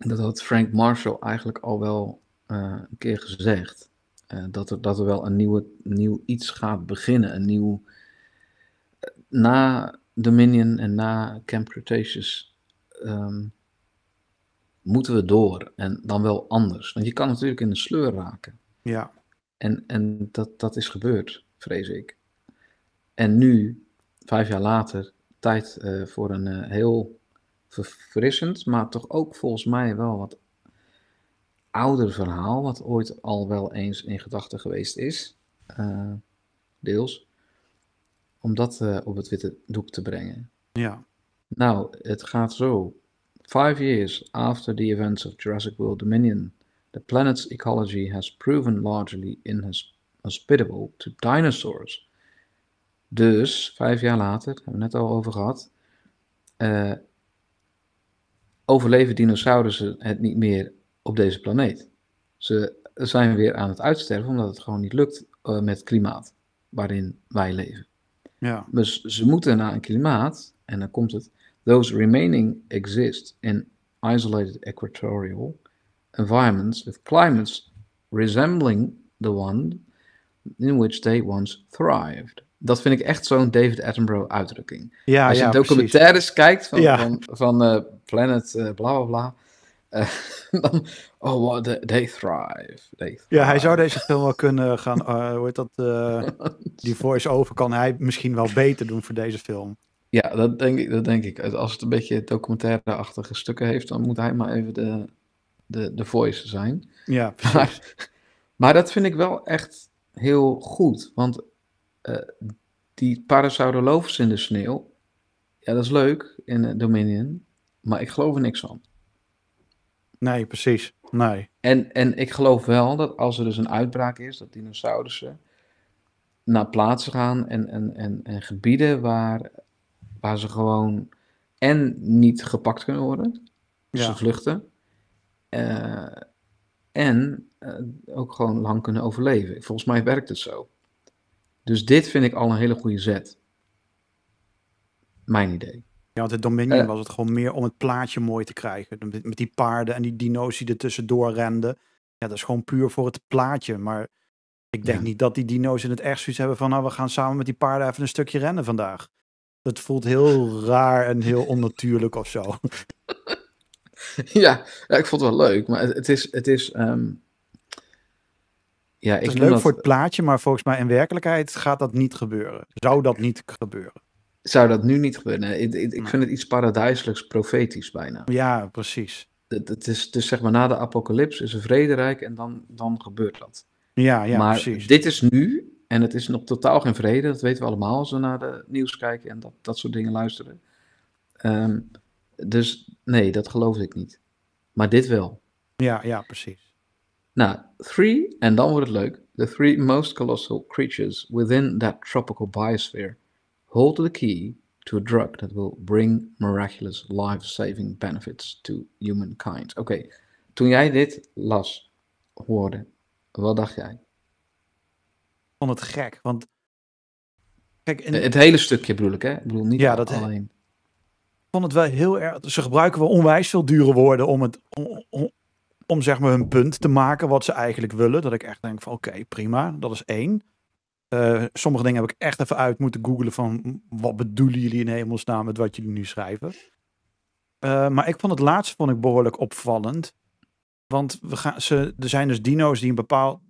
dat had Frank Marshall eigenlijk al wel eh, een keer gezegd. Eh, dat, er, dat er wel een nieuwe, nieuw iets gaat beginnen, een nieuw na Dominion en na Camp Cretaceous um, moeten we door. En dan wel anders. Want je kan natuurlijk in de sleur raken. Ja. En, en dat, dat is gebeurd, vrees ik. En nu, vijf jaar later, tijd eh, voor een eh, heel verfrissend, maar toch ook volgens mij wel wat ouder verhaal, wat ooit al wel eens in gedachten geweest is. Eh, deels om dat eh, op het witte doek te brengen. Ja. Nou, het gaat zo. Five years after the events of Jurassic World Dominion, the planet's ecology has proven largely inhospitable to dinosaurs. Dus, vijf jaar later, hebben we het net al over gehad, eh, overleven dinosaurussen het niet meer op deze planeet. Ze zijn weer aan het uitsterven omdat het gewoon niet lukt eh, met klimaat waarin wij leven. Ja. Dus ze moeten naar een klimaat, en dan komt het. Those remaining exist in isolated equatorial environments with climates resembling the one in which they once thrived. Dat vind ik echt zo'n David Attenborough uitdrukking. Ja, Als je ja, documentaires precies. kijkt van, ja. van, van uh, Planet uh, bla bla bla, oh, wow, they, they, thrive. Ja, hij zou deze film wel kunnen gaan. Eh, hoe heet dat? Eh, die voice-over kan hij misschien wel beter doen voor deze film. Ja, dat denk ik. Dat denk ik. Als het een beetje documentaire-achtige stukken heeft, dan moet hij maar even de, de, de voice zijn. Ja, maar, maar, dat vind ik wel echt heel goed. Want eh, die parasauroloofs in de sneeuw, ja, dat is leuk in Dominion. Maar ik geloof er niks van. Nee, precies. Nee. En, en ik geloof wel dat als er dus een uitbraak is, dat dinosaurussen naar plaatsen gaan en, en, en, gebieden waar, waar ze gewoon en niet gepakt kunnen worden, dus ze vluchten, eh, en eh, ook gewoon lang kunnen overleven. Volgens mij werkt het zo. Dus dit vind ik al een hele goede zet. Mijn idee. Ja, want het Dominion eh. was het gewoon meer om het plaatje mooi te krijgen. Met, die paarden en die dino's die er tussendoor renden. Ja, dat is gewoon puur voor het plaatje. Maar ik denk niet dat die dino's in het echt zoiets hebben van... nou, we gaan samen met die paarden even een stukje rennen vandaag. Dat voelt heel raar en heel onnatuurlijk of zo. Ja, ik vond het wel leuk. Maar het, is... Het is ehm, ja, het is leuk voor het plaatje, maar volgens mij in werkelijkheid gaat dat niet gebeuren. Zou dat niet gebeuren? zou dat nu niet gebeuren. Ik, ik, vind het iets paradijselijks profetisch bijna. Ja, precies. Het, het, is dus zeg maar na de apocalyps is een vrederijk en dan, dan gebeurt dat. Ja, ja, maar precies. dit is nu en het is nog totaal geen vrede. Dat weten we allemaal als we naar de nieuws kijken en dat, dat soort dingen luisteren. Ehm, dus nee, dat geloof ik niet. Maar dit wel. Ja, ja, precies. Nou, three, en dan wordt het leuk. The three most colossal creatures within that tropical biosphere hold the key to a drug that will bring miraculous life-saving benefits to humankind. Oké, toen jij dit las, hoorde, wat dacht jij? Ik vond het gek, want... Kijk, Het hele stukje bedoel ik, hè? Ik bedoel niet dat alleen... Ik vond het wel heel erg... Ze gebruiken wel onwijs veel dure woorden om het... Om, om, zeg maar hun punt te maken wat ze eigenlijk willen. Dat ik echt denk van oké, prima, dat is één. Eh, sommige dingen heb ik echt even uit moeten googlen van wat bedoelen jullie in hemelsnaam met wat jullie nu schrijven. Eh, maar ik vond het laatste vond ik behoorlijk opvallend. Want we gaan, ze, er zijn dus dino's die een bepaald,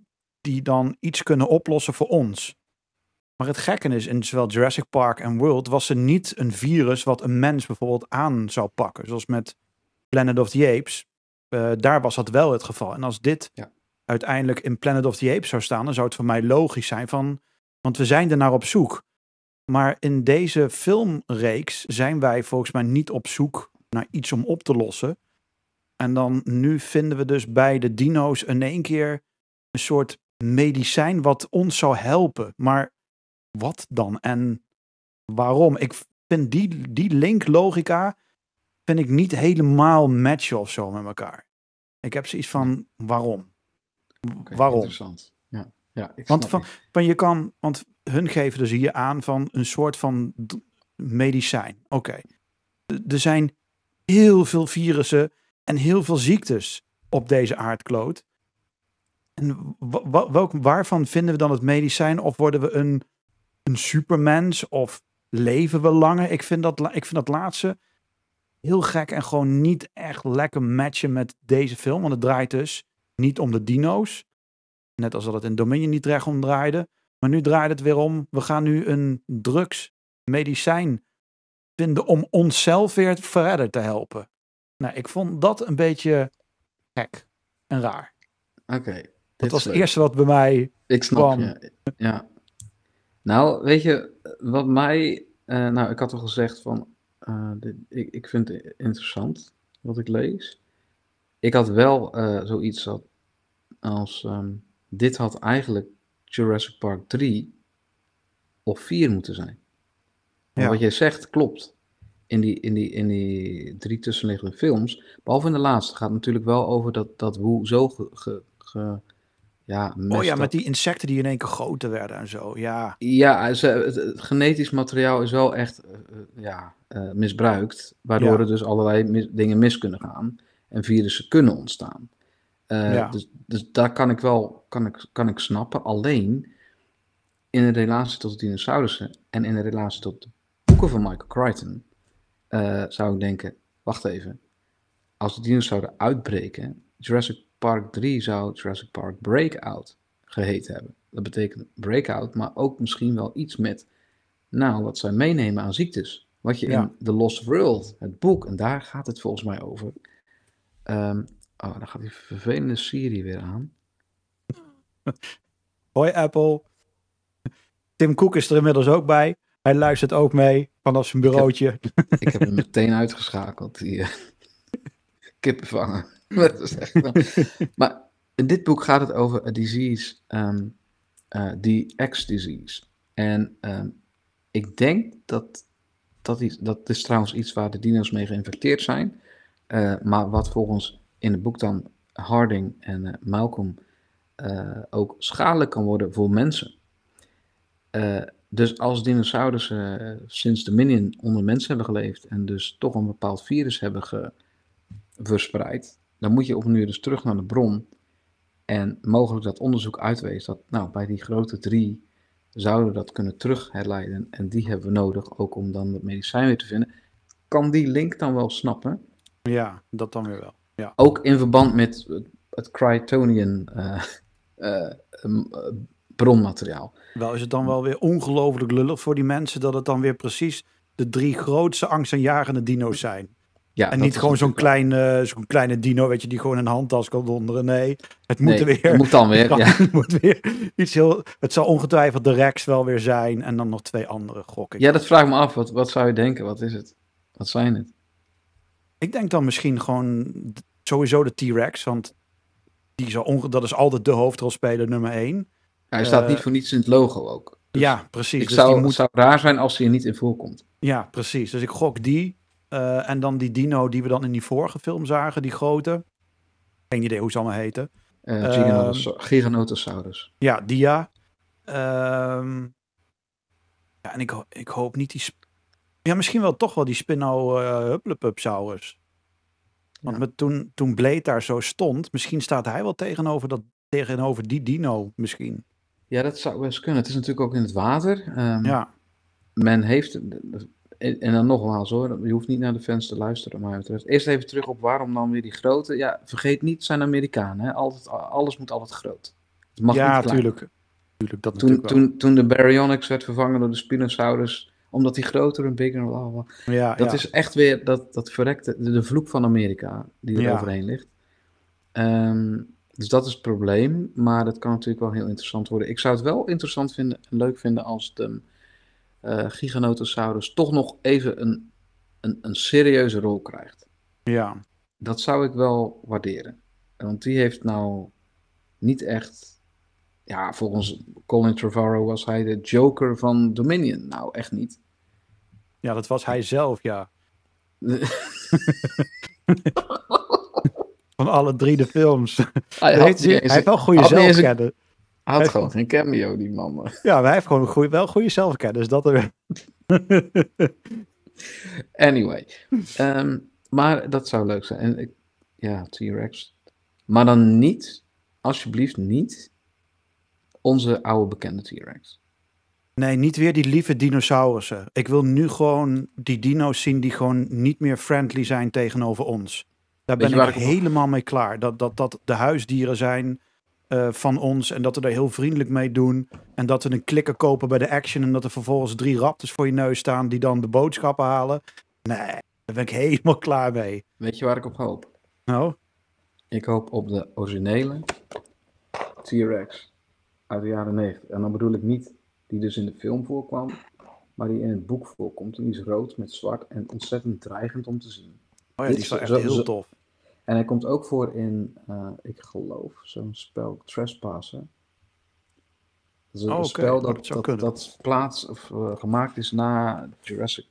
die dan iets kunnen oplossen voor ons. Maar het gekke is, in zowel Jurassic Park en World was ze niet een virus wat een mens bijvoorbeeld aan zou pakken. Zoals met Planet of the Apes. Eh, daar was dat wel het geval. En als dit ja. uiteindelijk in Planet of the Apes zou staan, dan zou het voor mij logisch zijn van want we zijn er naar op zoek. Maar in deze filmreeks zijn wij volgens mij niet op zoek naar iets om op te lossen. En dan nu vinden we dus bij de dino's in één keer een soort medicijn wat ons zou helpen. Maar wat dan en waarom? Ik vind die, die link vind ik niet helemaal matchen of zo met elkaar. Ik heb zoiets van waarom? waarom? Interessant ja want, van, van, je kan, want hun geven dus hier aan van een soort van medicijn. Oké. Er zijn heel veel virussen en heel veel ziektes op deze aardkloot. En welk, waarvan vinden we dan het medicijn? Of worden we een, een supermens? Of leven we langer? Ik vind, dat, ik vind dat laatste heel gek en gewoon niet echt lekker matchen met deze film. Want het draait dus niet om de dino's, Net als dat het in Dominion niet recht om draaide. Maar nu draait het weer om. We gaan nu een drugsmedicijn vinden om onszelf weer verder te helpen. Nou, ik vond dat een beetje gek en raar. Oké. dat was het eerste wat bij mij ik snap kwam. Ja. Nou, weet je, wat mij... Eh, nou, ik had al gezegd van... Eh, dit, ik, ik vind het interessant wat ik lees. Ik had wel eh, zoiets als... Ehm, dit had eigenlijk Jurassic Park 3 of 4 moeten zijn. Wat jij zegt klopt. In die, in, die, in die drie tussenliggende films. Behalve in de laatste gaat het natuurlijk wel over dat, dat hoe zo ge, ja, oh ja, met die insecten die in één keer groter werden en zo. Ja, ja het, genetisch materiaal is wel echt eh, eh, ja, eh, misbruikt. Waardoor er dus allerlei dingen mis kunnen gaan. En virussen kunnen ontstaan. Eh, ja. dus, dus daar kan ik wel kan ik, kan ik snappen. Alleen in de relatie tot de dinosaurussen en in de relatie tot de boeken van Michael Crichton eh, zou ik denken: wacht even. Als de dinosauren uitbreken, Jurassic Park 3 zou Jurassic Park Breakout geheet hebben. Dat betekent breakout, maar ook misschien wel iets met, nou, wat zij meenemen aan ziektes. Wat je in The Lost World, het boek, en daar gaat het volgens mij over, ehm, Oh, dan gaat die vervelende Siri weer aan. Hoi Apple. Tim Cook is er inmiddels ook bij. Hij luistert ook mee vanaf zijn bureautje. Ik heb, ik heb hem meteen uitgeschakeld. Die eh, kippenvanger. Dat is echt maar in dit boek gaat het over een disease, ehm, eh, die X-disease. En ehm, ik denk dat dat, iets, dat is trouwens iets waar de dino's mee geïnfecteerd zijn. Eh, maar wat volgens in het boek dan Harding en eh, Malcolm uh, ook schadelijk kan worden voor mensen. Eh, dus als dinosaurussen sinds de Minion onder mensen hebben geleefd en dus toch een bepaald virus hebben verspreid, dan moet je opnieuw dus terug naar de bron en mogelijk dat onderzoek uitwees dat nou, bij die grote drie zouden dat kunnen terugherleiden en die hebben we nodig ook om dan het medicijn weer te vinden. Kan die link dan wel snappen? Ja, dat dan weer wel. Ja. Ook in verband met het Kryptonian eh, eh, eh, bronmateriaal. Wel is het dan wel weer ongelooflijk lullig voor die mensen dat het dan weer precies de drie grootste angstaanjagende dino's zijn. Ja, en niet gewoon zo'n klein, zo'n kleine dino, weet je, die gewoon een handtas kan donderen. Nee, het moet weer. Het moet dan weer. ja. moet weer iets heel. Het zal ongetwijfeld de Rex wel weer zijn. En dan nog twee andere gokken. Ja, dat vraag me af. Wat, wat zou je denken? Wat is het? Wat zijn het? Ik denk dan misschien gewoon sowieso de T-Rex, want die is dat is altijd de hoofdrolspeler nummer één. hij staat niet eh, voor niets in het logo ook. Dus ja, precies. Ik dus zou, moet... zou raar zijn als hij er niet in voorkomt. Ja, precies. Dus ik gok die. Eh, en dan die dino die we dan in die vorige film zagen, die grote. Geen idee hoe ze allemaal heten. Uh, Giganotosaurus. Ja, Dia. Ehm, ja, en ik, ik hoop niet die ja, misschien wel toch wel die Spino eh, hupplepup Sauers. Want met, toen, toen Blade daar zo stond, misschien staat hij wel tegenover, dat, tegenover die dino misschien. Ja, dat zou best kunnen. Het is natuurlijk ook in het water. Ehm, ja. Men heeft, en dan nogmaals hoor, je hoeft niet naar de fans te luisteren, maar betreft. Eerst even terug op waarom dan weer die grote. Ja, vergeet niet, het zijn Amerikanen. Hè? Altijd, alles moet altijd groot. mag ja, niet tuurlijk. tuurlijk dat toen, toen, toen de Baryonyx werd vervangen door de Spinosaurus, omdat die groter en bigger en Ja, dat is echt weer dat, dat verrekte, de, vloek van Amerika die er overheen ligt. Ehm, dus dat is het probleem, maar dat kan natuurlijk wel heel interessant worden. Ik zou het wel interessant vinden en leuk vinden als de uh, Giganotosaurus toch nog even een, een, een serieuze rol krijgt. Ja. Dat zou ik wel waarderen. Want die heeft nou niet echt. Ja, volgens Colin Trevorrow was hij de Joker van Dominion. Nou, echt niet. Ja, dat was hij zelf, ja. Van alle drie de films. Hij, hij, heeft wel goede zelfkennis. Hij had gewoon geen cameo, die man. Ja, maar hij heeft gewoon wel goede zelfkennis. Dat er... anyway. Ehm, maar dat zou leuk zijn. En ja, T-Rex. Maar dan niet, alsjeblieft niet, onze oude bekende T-Rex. Nee, niet weer die lieve dinosaurussen. Ik wil nu gewoon die dino's zien die gewoon niet meer friendly zijn tegenover ons. Daar ben ik, helemaal mee klaar. Dat, dat, dat de huisdieren zijn eh, van ons en dat we er heel vriendelijk mee doen. En dat we een klikker kopen bij de action en dat er vervolgens drie raptors voor je neus staan die dan de boodschappen halen. Nee, daar ben ik helemaal klaar mee. Weet je waar ik op hoop? Nou? Ik hoop op de originele T-Rex uit de jaren 90. En dan bedoel ik niet die dus in de film voorkwam, maar die in het boek voorkomt. En die is rood met zwart en ontzettend dreigend om te zien. Oh ja, Dit die is echt heel tof. En hij komt ook voor in, eh, ik geloof, zo'n spel Trespasser. Dat is een oh, spel dat, oh, dat, dat, plaats, of, eh, gemaakt is na Jurassic,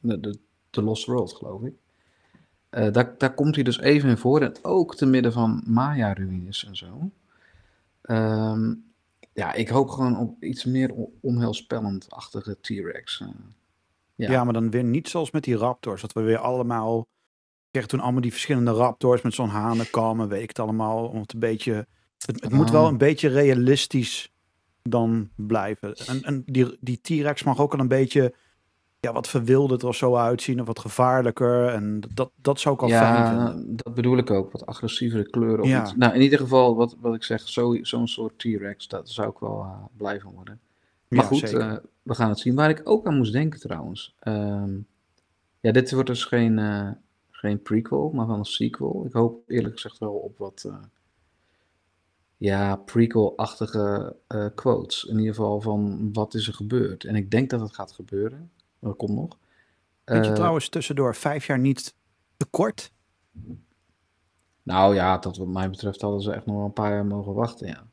de, de, Lost World, geloof ik. Eh, daar, daar komt hij dus even in voor. En ook te midden van Maya-ruïnes en zo. Um, ja, ik hoop gewoon op iets meer onheilspellend-achtige T-Rex. Eh, ja. ja. maar dan weer niet zoals met die raptors. Dat we weer allemaal... Ik toen allemaal die verschillende raptors met zo'n hanen, komen, weet ik het allemaal. Om het een beetje... Het, moet wel oh. een beetje realistisch dan blijven. En, en die, die T-Rex mag ook al een beetje ja, wat verwilderd of zo uitzien of wat gevaarlijker. En dat, dat zou ik al ja, fijn vinden. dat bedoel ik ook. Wat agressievere kleuren. ja. Nou, in ieder geval, wat, wat ik zeg, zo, zo'n soort T-Rex, dat zou ik wel uh, blij van worden. Maar goed, eh, we gaan het zien. Waar ik ook aan moest denken trouwens. Ehm, ja, dit wordt dus geen, eh, geen prequel, maar wel een sequel. Ik hoop eerlijk gezegd wel op wat ja, prequel-achtige quotes. In ieder geval van wat is er gebeurd. En ik denk dat het gaat gebeuren. Dat komt nog. Weet je eh, trouwens tussendoor vijf jaar niet te kort? Nou ja, dat wat mij betreft hadden ze echt nog wel een paar jaar mogen wachten, ja.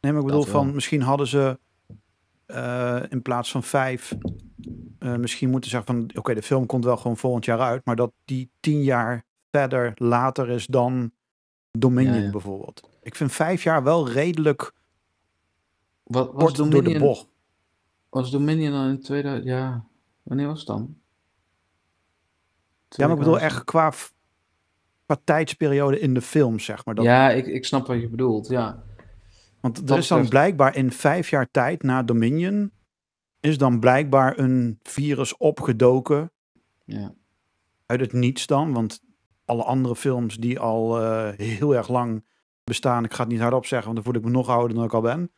Nee, maar ik bedoel van, misschien hadden ze eh, in plaats van vijf... Eh, misschien moeten zeggen van, oké, de film komt wel gewoon volgend jaar uit... maar dat die tien jaar verder later is dan Dominion bijvoorbeeld. Ik vind vijf jaar wel redelijk wat, was Dominion, door de bocht. Was Dominion dan in 2000... Ja, Wanneer was het dan? ja, maar ik bedoel echt qua, qua tijdsperiode in de film, zeg maar. Dat... Ja, ik, ik snap wat je bedoelt, ja. Want er is dan blijkbaar in vijf jaar tijd na Dominion... is dan blijkbaar een virus opgedoken. Ja. Uit het niets dan, want alle andere films die al eh, heel erg lang bestaan... ik ga het niet hardop zeggen, want dan voel ik me nog ouder dan ik al ben...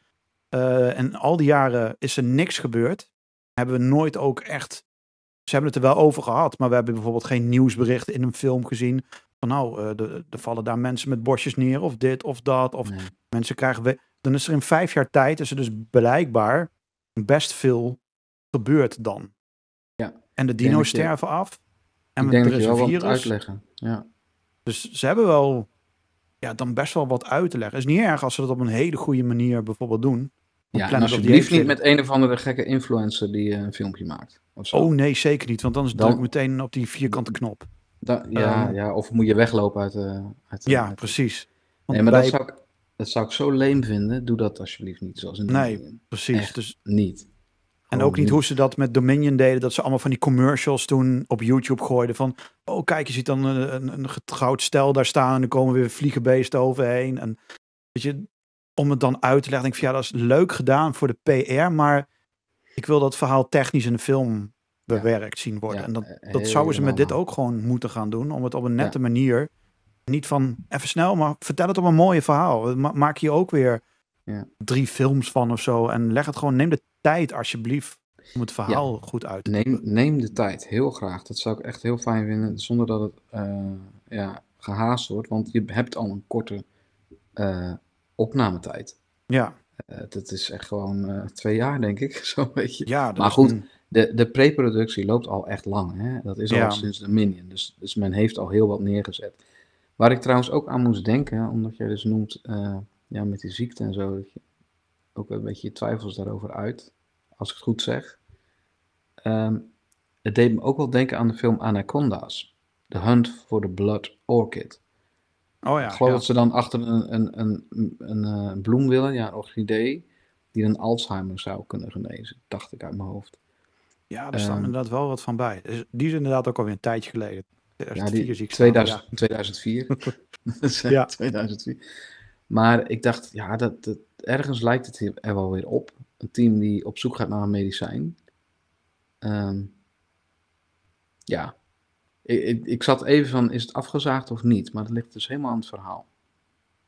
Eh, en al die jaren is er niks gebeurd hebben we nooit ook echt. Ze hebben het er wel over gehad, maar we hebben bijvoorbeeld geen nieuwsbericht in een film gezien. Van nou, eh, er vallen daar mensen met bosjes neer, of dit of dat. Of mensen krijgen. We dan is er in vijf jaar tijd, is er dus blijkbaar best veel gebeurd dan. Ja, en de dino's sterven af. En dat er is een virus. Uitleggen. Ja. Dus ze hebben wel ja, dan best wel wat uit te leggen. Het is niet erg als ze dat op een hele goede manier bijvoorbeeld doen. Ja, alsjeblieft niet met een of andere gekke influencer die eh, een filmpje maakt. Oh nee, zeker niet, want anders dan... druk ik meteen op die vierkante knop. ja, ehm, ja, of moet je weglopen uit... de eh, uit eh, ja, precies. Want nee, maar dat, zou ik, dat zou ik zo leem vinden. Doe dat alsjeblieft niet zoals in Nee, precies. dus... niet. En ook niet hoe ze dat met Dominion deden, dat ze allemaal van die commercials toen op YouTube gooiden van, oh kijk, je ziet dan een, een, getrouwd stel daar staan en er komen weer vliegenbeesten overheen. En weet je, om het dan uit te leggen, denk ik van ja, dat is leuk gedaan voor de PR, maar ik wil dat verhaal technisch in de film bewerkt zien worden. en dat, eh, dat zouden ze met dit ook gewoon moeten gaan doen, om het op een nette manier, niet van even snel, maar vertel het op een mooie verhaal. Maak hier ook weer drie films van of zo en leg het gewoon, neem de tijd alsjeblieft om het verhaal goed uit te neem, neem de tijd, heel graag. Dat zou ik echt heel fijn vinden, zonder dat het eh, ja, gehaast wordt, want je hebt al een korte eh, opnametijd. Ja. Uh, dat is echt gewoon eh, twee jaar, denk ik, zo'n beetje. Ja, maar goed, de, de preproductie loopt al echt lang. Hè? Dat is al sinds de Minion. Dus, dus men heeft al heel wat neergezet. Waar ik trouwens ook aan moest denken, omdat jij dus noemt, eh, ja, met die ziekte en zo, dat je ook een beetje je twijfels daarover uit, als ik het goed zeg. Ehm, het deed me ook wel denken aan de film Anaconda's. The Hunt for the Blood Orchid. Oh ja, ik geloof dat ze dan achter een, een, een, een, eh, een bloem willen, ja, een orchidee, die dan Alzheimer zou kunnen genezen, dacht ik uit mijn hoofd. Ja, daar um, staat ehm, inderdaad wel wat van bij. Dus die is inderdaad ook alweer een tijdje geleden. 2004 ja, die, 2000, 2004. ja. 2004. Maar ik dacht, ja, dat, dat, ergens lijkt het er wel weer op. Een team die op zoek gaat naar een medicijn. Ehm, ja, ik, ik, zat even van, is het afgezaagd of niet? Maar dat ligt dus helemaal aan het verhaal.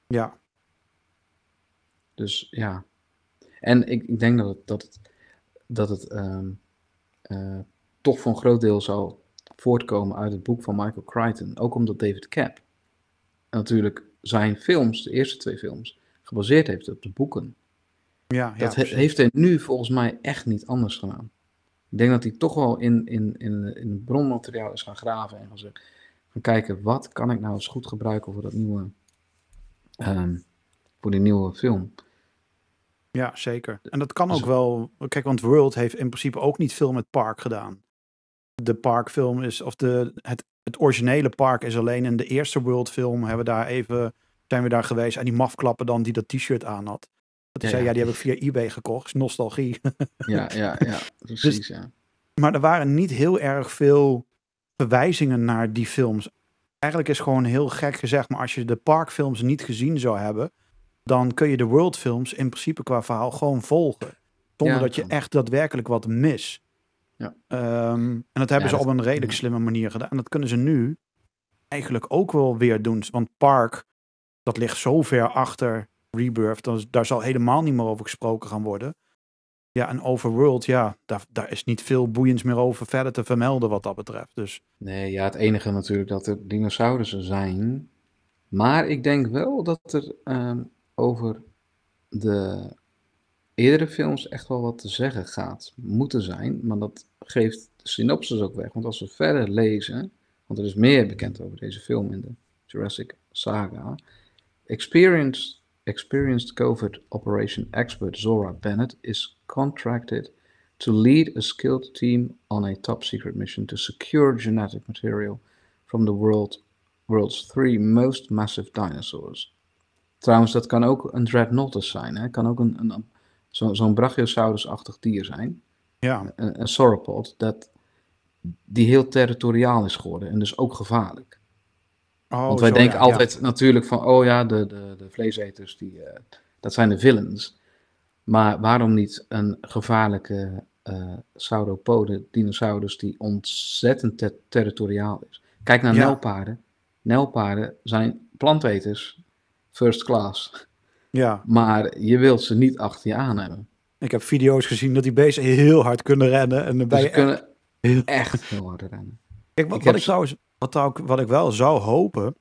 Ja. Dus ja. En ik, ik denk dat het, dat het, dat het ehm, eh, toch voor een groot deel zal voortkomen uit het boek van Michael Crichton. Ook omdat David Cap natuurlijk zijn films, de eerste twee films, gebaseerd heeft op de boeken. Ja, ja dat heeft hij nu volgens mij echt niet anders gedaan. Ik denk dat hij toch wel in, in, in, in bronmateriaal is gaan graven en gaan, zeggen, gaan kijken wat kan ik nou eens goed gebruiken voor dat nieuwe, ehm, voor die nieuwe film. Ja, zeker. En dat kan dus- ook wel. Kijk, want World heeft in principe ook niet veel met Park gedaan. De Park-film is, of de, het, het originele Park is alleen in de eerste World-film hebben we daar even, zijn we daar geweest. En die mafklappen dan die dat t-shirt aan had hij zei, ja, die heb ik via eBay gekocht. Nostalgie. Ja, ja, ja. Dus precies, ja. Maar er waren niet heel erg veel verwijzingen naar die films. Eigenlijk is gewoon heel gek gezegd, maar als je de parkfilms niet gezien zou hebben, dan kun je de worldfilms in principe qua verhaal gewoon volgen. Zonder dat je echt daadwerkelijk wat mis. Ja. Ehm, en dat hebben ze op een redelijk slimme manier gedaan. En dat kunnen ze nu eigenlijk ook wel weer doen. Want Park, dat ligt zo ver achter Rebirth, dan, daar zal helemaal niet meer over gesproken gaan worden. Ja, en Overworld, ja, daar, daar is niet veel boeiends meer over verder te vermelden wat dat betreft. Dus. Nee, ja, het enige natuurlijk dat er dinosaurussen zijn. Maar ik denk wel dat er ehm, over de eerdere films echt wel wat te zeggen gaat, moeten zijn. Maar dat geeft de synopsis ook weg. Want als we verder lezen, want er is meer bekend over deze film in de Jurassic Saga. Experience experienced COVID operation expert Zora Bennett is contracted to lead a skilled team on a top secret mission to secure genetic material from the world, world's three most massive dinosaurs. Trouwens, dat kan ook een dreadnoughtus zijn. het Kan ook een, een, zo'n zo brachiosaurus-achtig dier zijn. Ja. Een, een sauropod, dat, die heel territoriaal is geworden en dus ook gevaarlijk. Oh, Want wij denken altijd natuurlijk van, oh ja, de, de, de vleeseters, die, eh, dat zijn de villains. Maar waarom niet een gevaarlijke uh, sauropode dinosaurus die ontzettend territoriaal is? Kijk naar nelpaarden. Nelpaarden zijn planteters first class. Ja. Maar je wilt ze niet achter je aan hebben. Ik heb video's gezien dat die beesten heel hard kunnen rennen. En kunnen kunnen echt heel hard rennen. Kijk, wat ik, zou ik trouwens wat, ook, wat ik wel zou hopen.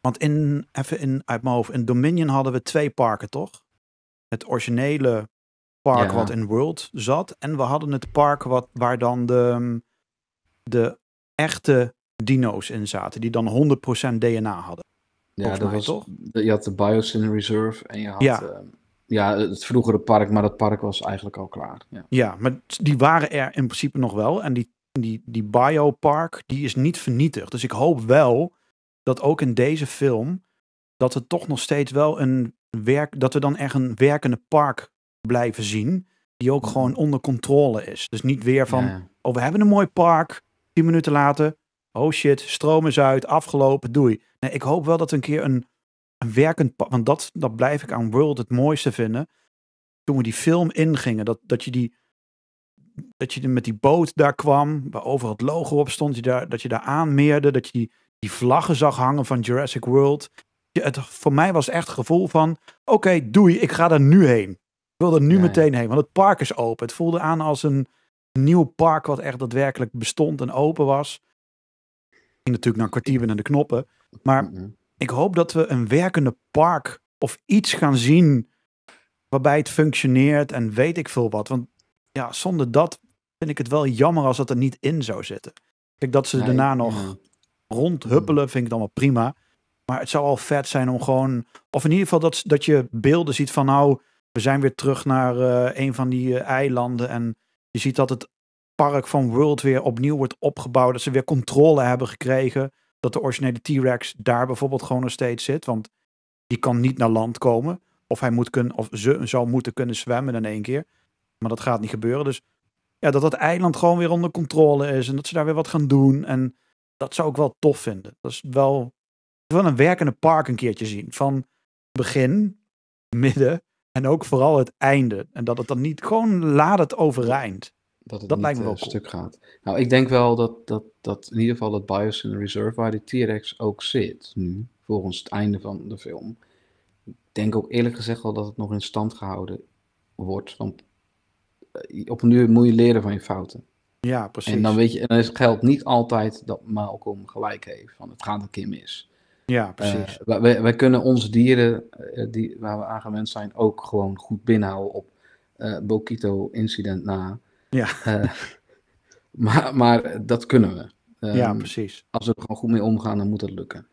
Want in, even in, uit mijn hoofd, in Dominion hadden we twee parken, toch? Het originele park wat in World zat. En we hadden het park wat, waar dan de, de echte dino's in zaten. Die dan 100% DNA hadden. Ja, dat was, toch? Je had de Biosyn Reserve en je had ehm, ja. het vroegere park, maar dat park was eigenlijk al klaar. Ja. ja. maar die waren er in principe nog wel. En die die, die biopark, die is niet vernietigd. Dus ik hoop wel dat ook in deze film, dat we toch nog steeds wel een werk, dat we dan echt een werkende park blijven zien. Die ook mhm. gewoon onder controle is. Dus niet weer van, oh we hebben een mooi park, tien minuten later, oh shit, stroom is uit, afgelopen, doei. Nee, ik hoop wel dat een keer een, een werkend park, want dat, dat blijf ik aan World het mooiste vinden. Toen we die film ingingen, dat, dat je die dat je met die boot daar kwam, waar overal het logo op stond, je daar, dat je daar aanmeerde, dat je die, vlaggen zag hangen van Jurassic World. het, voor mij was echt het gevoel van, oké, okay, doei, ik ga er nu heen. Ik wil er nu meteen heen, want het park is open. Het voelde aan als een nieuw park wat echt daadwerkelijk bestond en open was. Ik natuurlijk naar kwartieren kwartier de knoppen. Maar mhm. ik hoop dat we een werkende park of iets gaan zien waarbij het functioneert en weet ik veel wat. Want ja, zonder dat vind ik het wel jammer als dat er niet in zou zitten. Kijk, dat ze daarna nog rondhuppelen vind ik dan wel prima. Maar het zou al vet zijn om gewoon... Of in ieder geval dat, dat je beelden ziet van nou... We zijn weer terug naar eh, een van die eh, eilanden. En je ziet dat het park van World weer opnieuw wordt opgebouwd. Dat ze weer controle hebben gekregen. Dat de originele T-Rex daar bijvoorbeeld gewoon nog steeds zit. Want die kan niet naar land komen. Of hij moet kunnen, of ze zou moeten kunnen zwemmen in één keer. Maar dat gaat niet gebeuren. Dus ja, dat dat eiland gewoon weer onder controle is en dat ze daar weer wat gaan doen. En dat zou ik wel tof vinden. Dat is wel, wel een werkende park een keertje zien. Van begin, midden en ook vooral het einde. En dat het dan niet gewoon laat het overeind. Dat het dat lijkt me wel eh, cool. stuk gaat. Nou, ik denk wel dat, dat, dat in ieder geval dat Biosyn Reserve, waar de T-Rex ook zit nu, volgens het einde van de film. Ik denk ook eerlijk gezegd wel dat het nog in stand gehouden wordt. Want eh, op een duur moet je leren van je fouten. Ja, precies. En dan, weet je, en dan geldt niet altijd dat Malcolm gelijk heeft. Van het gaat een keer mis. Ja, eh, precies. wij, kunnen onze dieren, eh, die, waar we aan gewend zijn, ook gewoon goed binnenhouden op uh, Bokito-incident na. Ja. maar, maar dat kunnen we. Ehm, ja, precies. Als we er gewoon goed mee omgaan, dan moet dat lukken.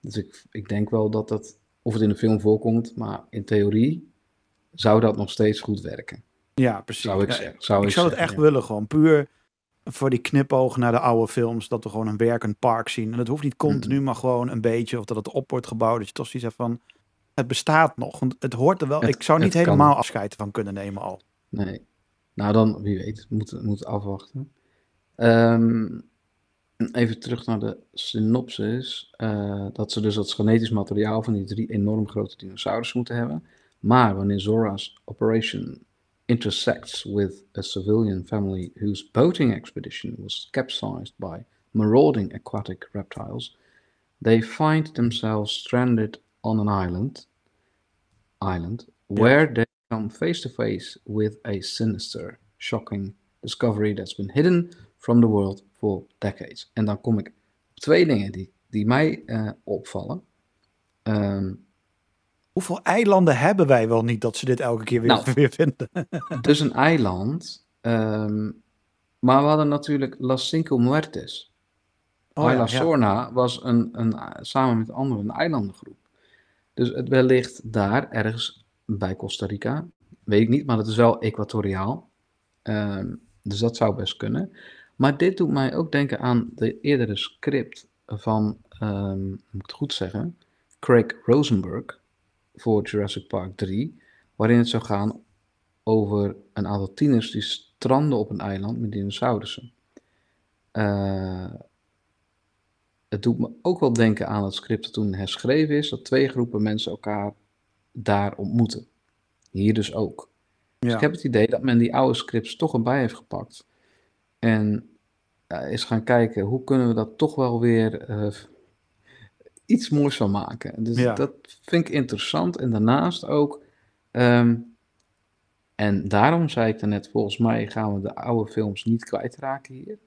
Dus ik, ik denk wel dat dat, of het in de film voorkomt, maar in theorie zou dat nog steeds goed werken. Ja, precies. Zou ik, zou, ik, zou het echt willen, gewoon puur voor die knipoog naar de oude films. Dat we gewoon een werkend park zien. En dat hoeft niet continu, mhm. maar gewoon een beetje. Of dat het op wordt gebouwd. Dat je toch zoiets hebt van. Het bestaat nog. Want het hoort er wel. ik zou niet helemaal afscheiden afscheid van kunnen nemen al. Nee. Nou dan, wie weet, moet, moet afwachten. Ehm, even terug naar de synopsis. Eh, dat ze dus dat genetisch materiaal van die drie enorm grote dinosaurussen moeten hebben. Maar wanneer Zora's Operation intersects with a civilian family whose boating expedition was capsized by marauding aquatic reptiles, they find themselves stranded on an island, island yeah. where they come face to face with a sinister, shocking discovery that's been hidden from the world for decades. En dan kom ik op twee dingen die, die mij uh, opvallen. Um, Hoeveel eilanden hebben wij wel niet dat ze dit elke keer weer, nou, weer vinden? dus een eiland. Ehm, maar we hadden natuurlijk Las Cinco Muertes. Oh, ja, Sorna was een, een, samen met anderen een eilandengroep. Dus het wellicht daar, ergens bij Costa Rica. Weet ik niet, maar dat is wel equatoriaal. Ehm, dus dat zou best kunnen. Maar dit doet mij ook denken aan de eerdere script van, ehm, moet ik het goed zeggen, Craig Rosenberg voor Jurassic Park 3, waarin het zou gaan over een aantal tieners die stranden op een eiland met dinosaurussen. Uh, het doet me ook wel denken aan het script dat toen herschreven is, dat twee groepen mensen elkaar daar ontmoeten. Hier dus ook. Dus ik heb het idee dat men die oude scripts toch erbij heeft gepakt. En eh, is gaan kijken hoe kunnen we dat toch wel weer uh, iets moois van maken. Dus dat vind ik interessant. En daarnaast ook, ehm, en daarom zei ik net, volgens mij gaan we de oude films niet kwijtraken hier.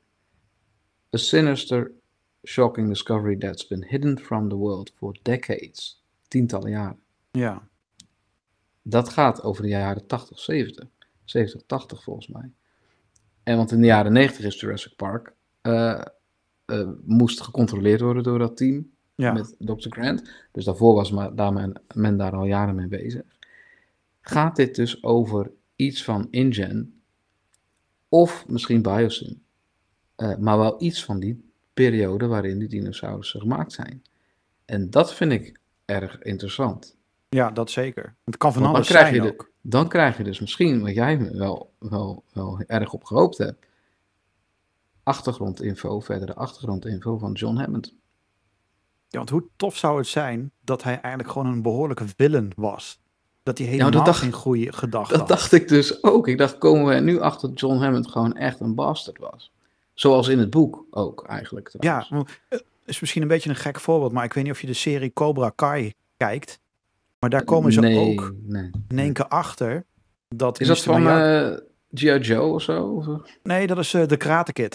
A sinister, shocking discovery that's been hidden from the world for decades. Tientallen jaren. Ja. Dat gaat over de jaren 80, 70. 70, 80 volgens mij. En want in de jaren 90 is Jurassic Park. Eh, eh, moest gecontroleerd worden door dat team met Dr. Grant. Dus daarvoor was maar, daar men, men, daar al jaren mee bezig. Gaat dit dus over iets van InGen of misschien Biosyn? Eh, maar wel iets van die periode waarin die dinosaurussen gemaakt zijn. En dat vind ik erg interessant. Ja, dat zeker. Het kan van alles zijn ook. dan krijg je dus misschien, wat jij wel, wel, wel erg op gehoopt hebt, achtergrondinfo, verdere achtergrondinfo van John Hammond. Ja, want hoe tof zou het zijn dat hij eigenlijk gewoon een behoorlijke villain was. Dat die helemaal dag geen goede gedachten had. Dat dacht ik dus ook. Ik dacht, komen we nu achter dat John Hammond gewoon echt een bastard was. Zoals in het boek ook eigenlijk. Ja, eh, is misschien een beetje een gek voorbeeld, maar ik weet niet of je de serie Cobra Kai kijkt. Maar daar komen ze ook in één keer achter. Dat is dat van uh, eh, G.I. Joe of zo? Nee, dat is eh, de Karate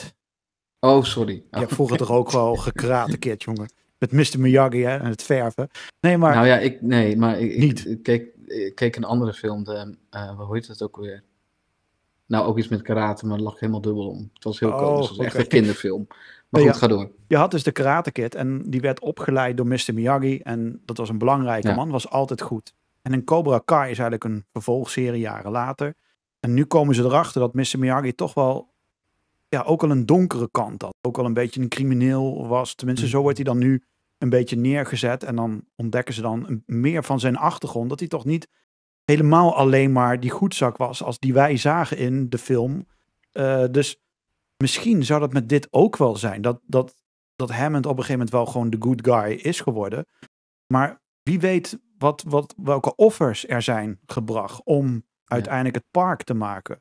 Oh, sorry. Oh, ja, vroeger toch ook wel gekrate jongen met Mr. Miyagi hè, en het verven. Nee, maar. Nou ja, ik, nee, maar ik, niet. Ik, ik, keek, een andere film, de, uh, hoe heet dat ook weer? Nou, ook iets met karate, maar het lag helemaal dubbel om. Het was heel oh, Het was echt een kinderfilm. Maar goed, ga door. Je had dus de Karate Kid en die werd opgeleid door Mr. Miyagi. En dat was een belangrijke ja. man, was altijd goed. En een Cobra Kai is eigenlijk een vervolgserie jaren later. En nu komen ze erachter dat Mr. Miyagi toch wel ja, ook al een donkere kant had. Ook al een beetje een crimineel was. Tenminste, zo mhm. wordt hij dan nu een beetje neergezet. En dan ontdekken ze dan meer van zijn achtergrond. Dat hij toch niet helemaal alleen maar die goedzak was als die wij zagen in de film. Eh, dus misschien zou dat met dit ook wel zijn. Dat, dat, dat Hammond op een gegeven moment wel gewoon de good guy is geworden. Maar wie weet wat, wat, welke offers er zijn gebracht om uiteindelijk het park te maken.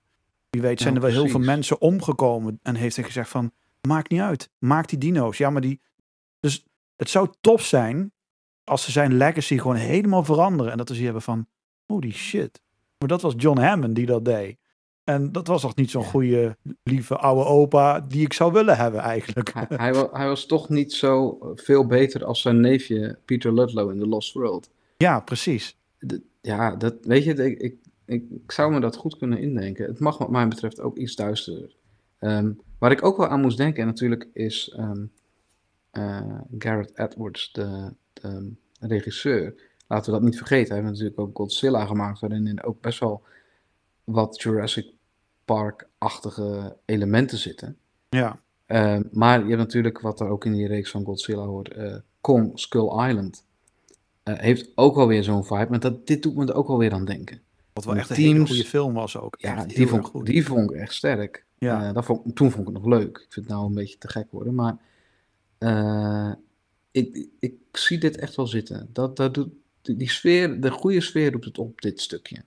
Wie weet zijn er wel heel veel mensen omgekomen en heeft hij gezegd van, maakt niet uit, maak die dino's. Ja, maar die... Dus het zou top zijn als ze zijn legacy gewoon helemaal veranderen en dat ze hier hebben van, holy shit. Maar dat was John Hammond die dat deed. En dat was toch niet zo'n goede, lieve oude opa die ik zou willen hebben eigenlijk. Hij, was, hij, was, toch niet zo eh, veel beter als zijn neefje Peter Ludlow in The Lost World. Ja, precies. ja, dat weet je, ik, ik, zou me dat goed kunnen indenken. Het mag wat mij betreft ook iets duister. Um, ehm, waar ik ook wel aan moest denken natuurlijk is um, Garrett Edwards, de, de, regisseur. Laten we dat niet vergeten. Hij heeft natuurlijk ook Godzilla gemaakt, waarin ook best wel wat Jurassic Park-achtige elementen zitten. Ja. Ehm, maar je hebt natuurlijk wat er ook in die reeks van Godzilla hoort, uh, Kong Skull Island. Eh, heeft ook alweer zo'n vibe, maar dat, dit doet me er ook alweer aan denken. Wat wel echt een hele goede film was ook. Ja, die vond, goed. die vond ik echt sterk. Ja. Eh, dat vond, toen vond ik het nog leuk. Ik vind het nou een beetje te gek worden. Maar eh, ik, ik zie dit echt wel zitten. Dat, dat doet, die sfeer, de goede sfeer roept het op, dit stukje.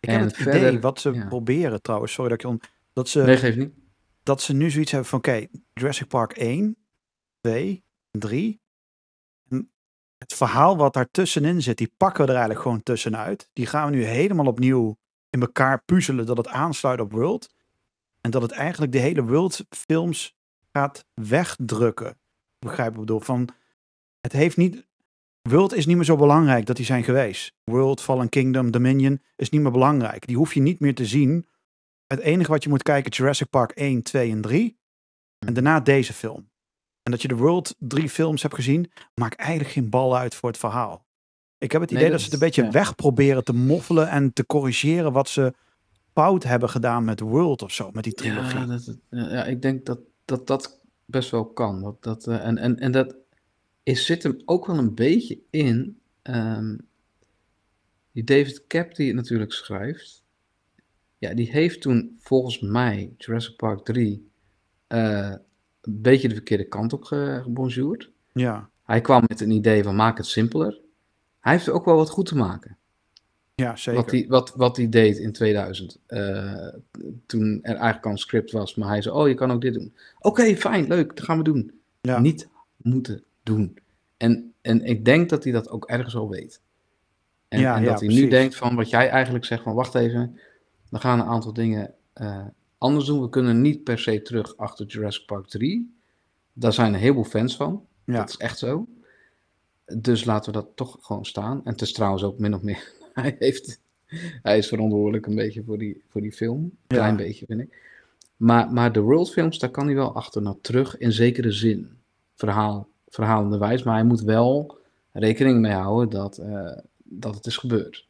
Ik en heb het verder, idee wat ze proberen trouwens. Sorry dat ik on, dat ze, nee, geef niet. Dat ze nu zoiets hebben van, oké, Jurassic Park 1, 2, 3 het verhaal wat daar tussenin zit, die pakken we er eigenlijk gewoon tussenuit. Die gaan we nu helemaal opnieuw in elkaar puzzelen dat het aansluit op World. En dat het eigenlijk de hele World films gaat wegdrukken. Begrijp ik bedoel? Van, het heeft niet... World is niet meer zo belangrijk dat die zijn geweest. World, Fallen Kingdom, Dominion is niet meer belangrijk. Die hoef je niet meer te zien. Het enige wat je moet kijken, Jurassic Park 1, 2 en 3. En daarna deze film en dat je de World drie films hebt gezien, maakt eigenlijk geen bal uit voor het verhaal. Ik heb het idee dat, ze het een beetje ja. weg proberen te moffelen en te corrigeren wat ze fout hebben gedaan met World of zo, met die trilogie. Ja, dat, ja ik denk dat dat, dat best wel kan. Dat, dat, eh, en, en, en dat is, zit hem ook wel een beetje in. Ehm, die David Cap, die het natuurlijk schrijft. Ja, die heeft toen volgens mij Jurassic Park 3 een beetje de verkeerde kant op gebonjourd. Ja. Hij kwam met een idee van maak het simpeler. Hij heeft er ook wel wat goed te maken. Ja, zeker. Wat hij, wat, wat deed in 2000. Eh, toen er eigenlijk al een script was, maar hij zei, oh, je kan ook dit doen. Oké, fijn, leuk, dat gaan we doen. Niet moeten doen. En, en ik denk dat hij dat ook ergens al weet. En, en dat hij nu denkt van wat jij eigenlijk zegt, van wacht even, dan gaan een aantal dingen eh, anders doen. We kunnen niet per se terug achter Jurassic Park 3. Daar zijn een heleboel fans van. Dat is echt zo. Dus laten we dat toch gewoon staan. En het is trouwens ook min of meer. Hij, heeft, hij is verantwoordelijk een beetje voor die, voor die film. Een klein beetje, vind ik. Maar, maar de worldfilms, daar kan hij wel achter naar nou, terug. In zekere zin. Verhaal, verhalende wijs. Maar hij moet wel rekening mee houden dat, eh, dat het is gebeurd.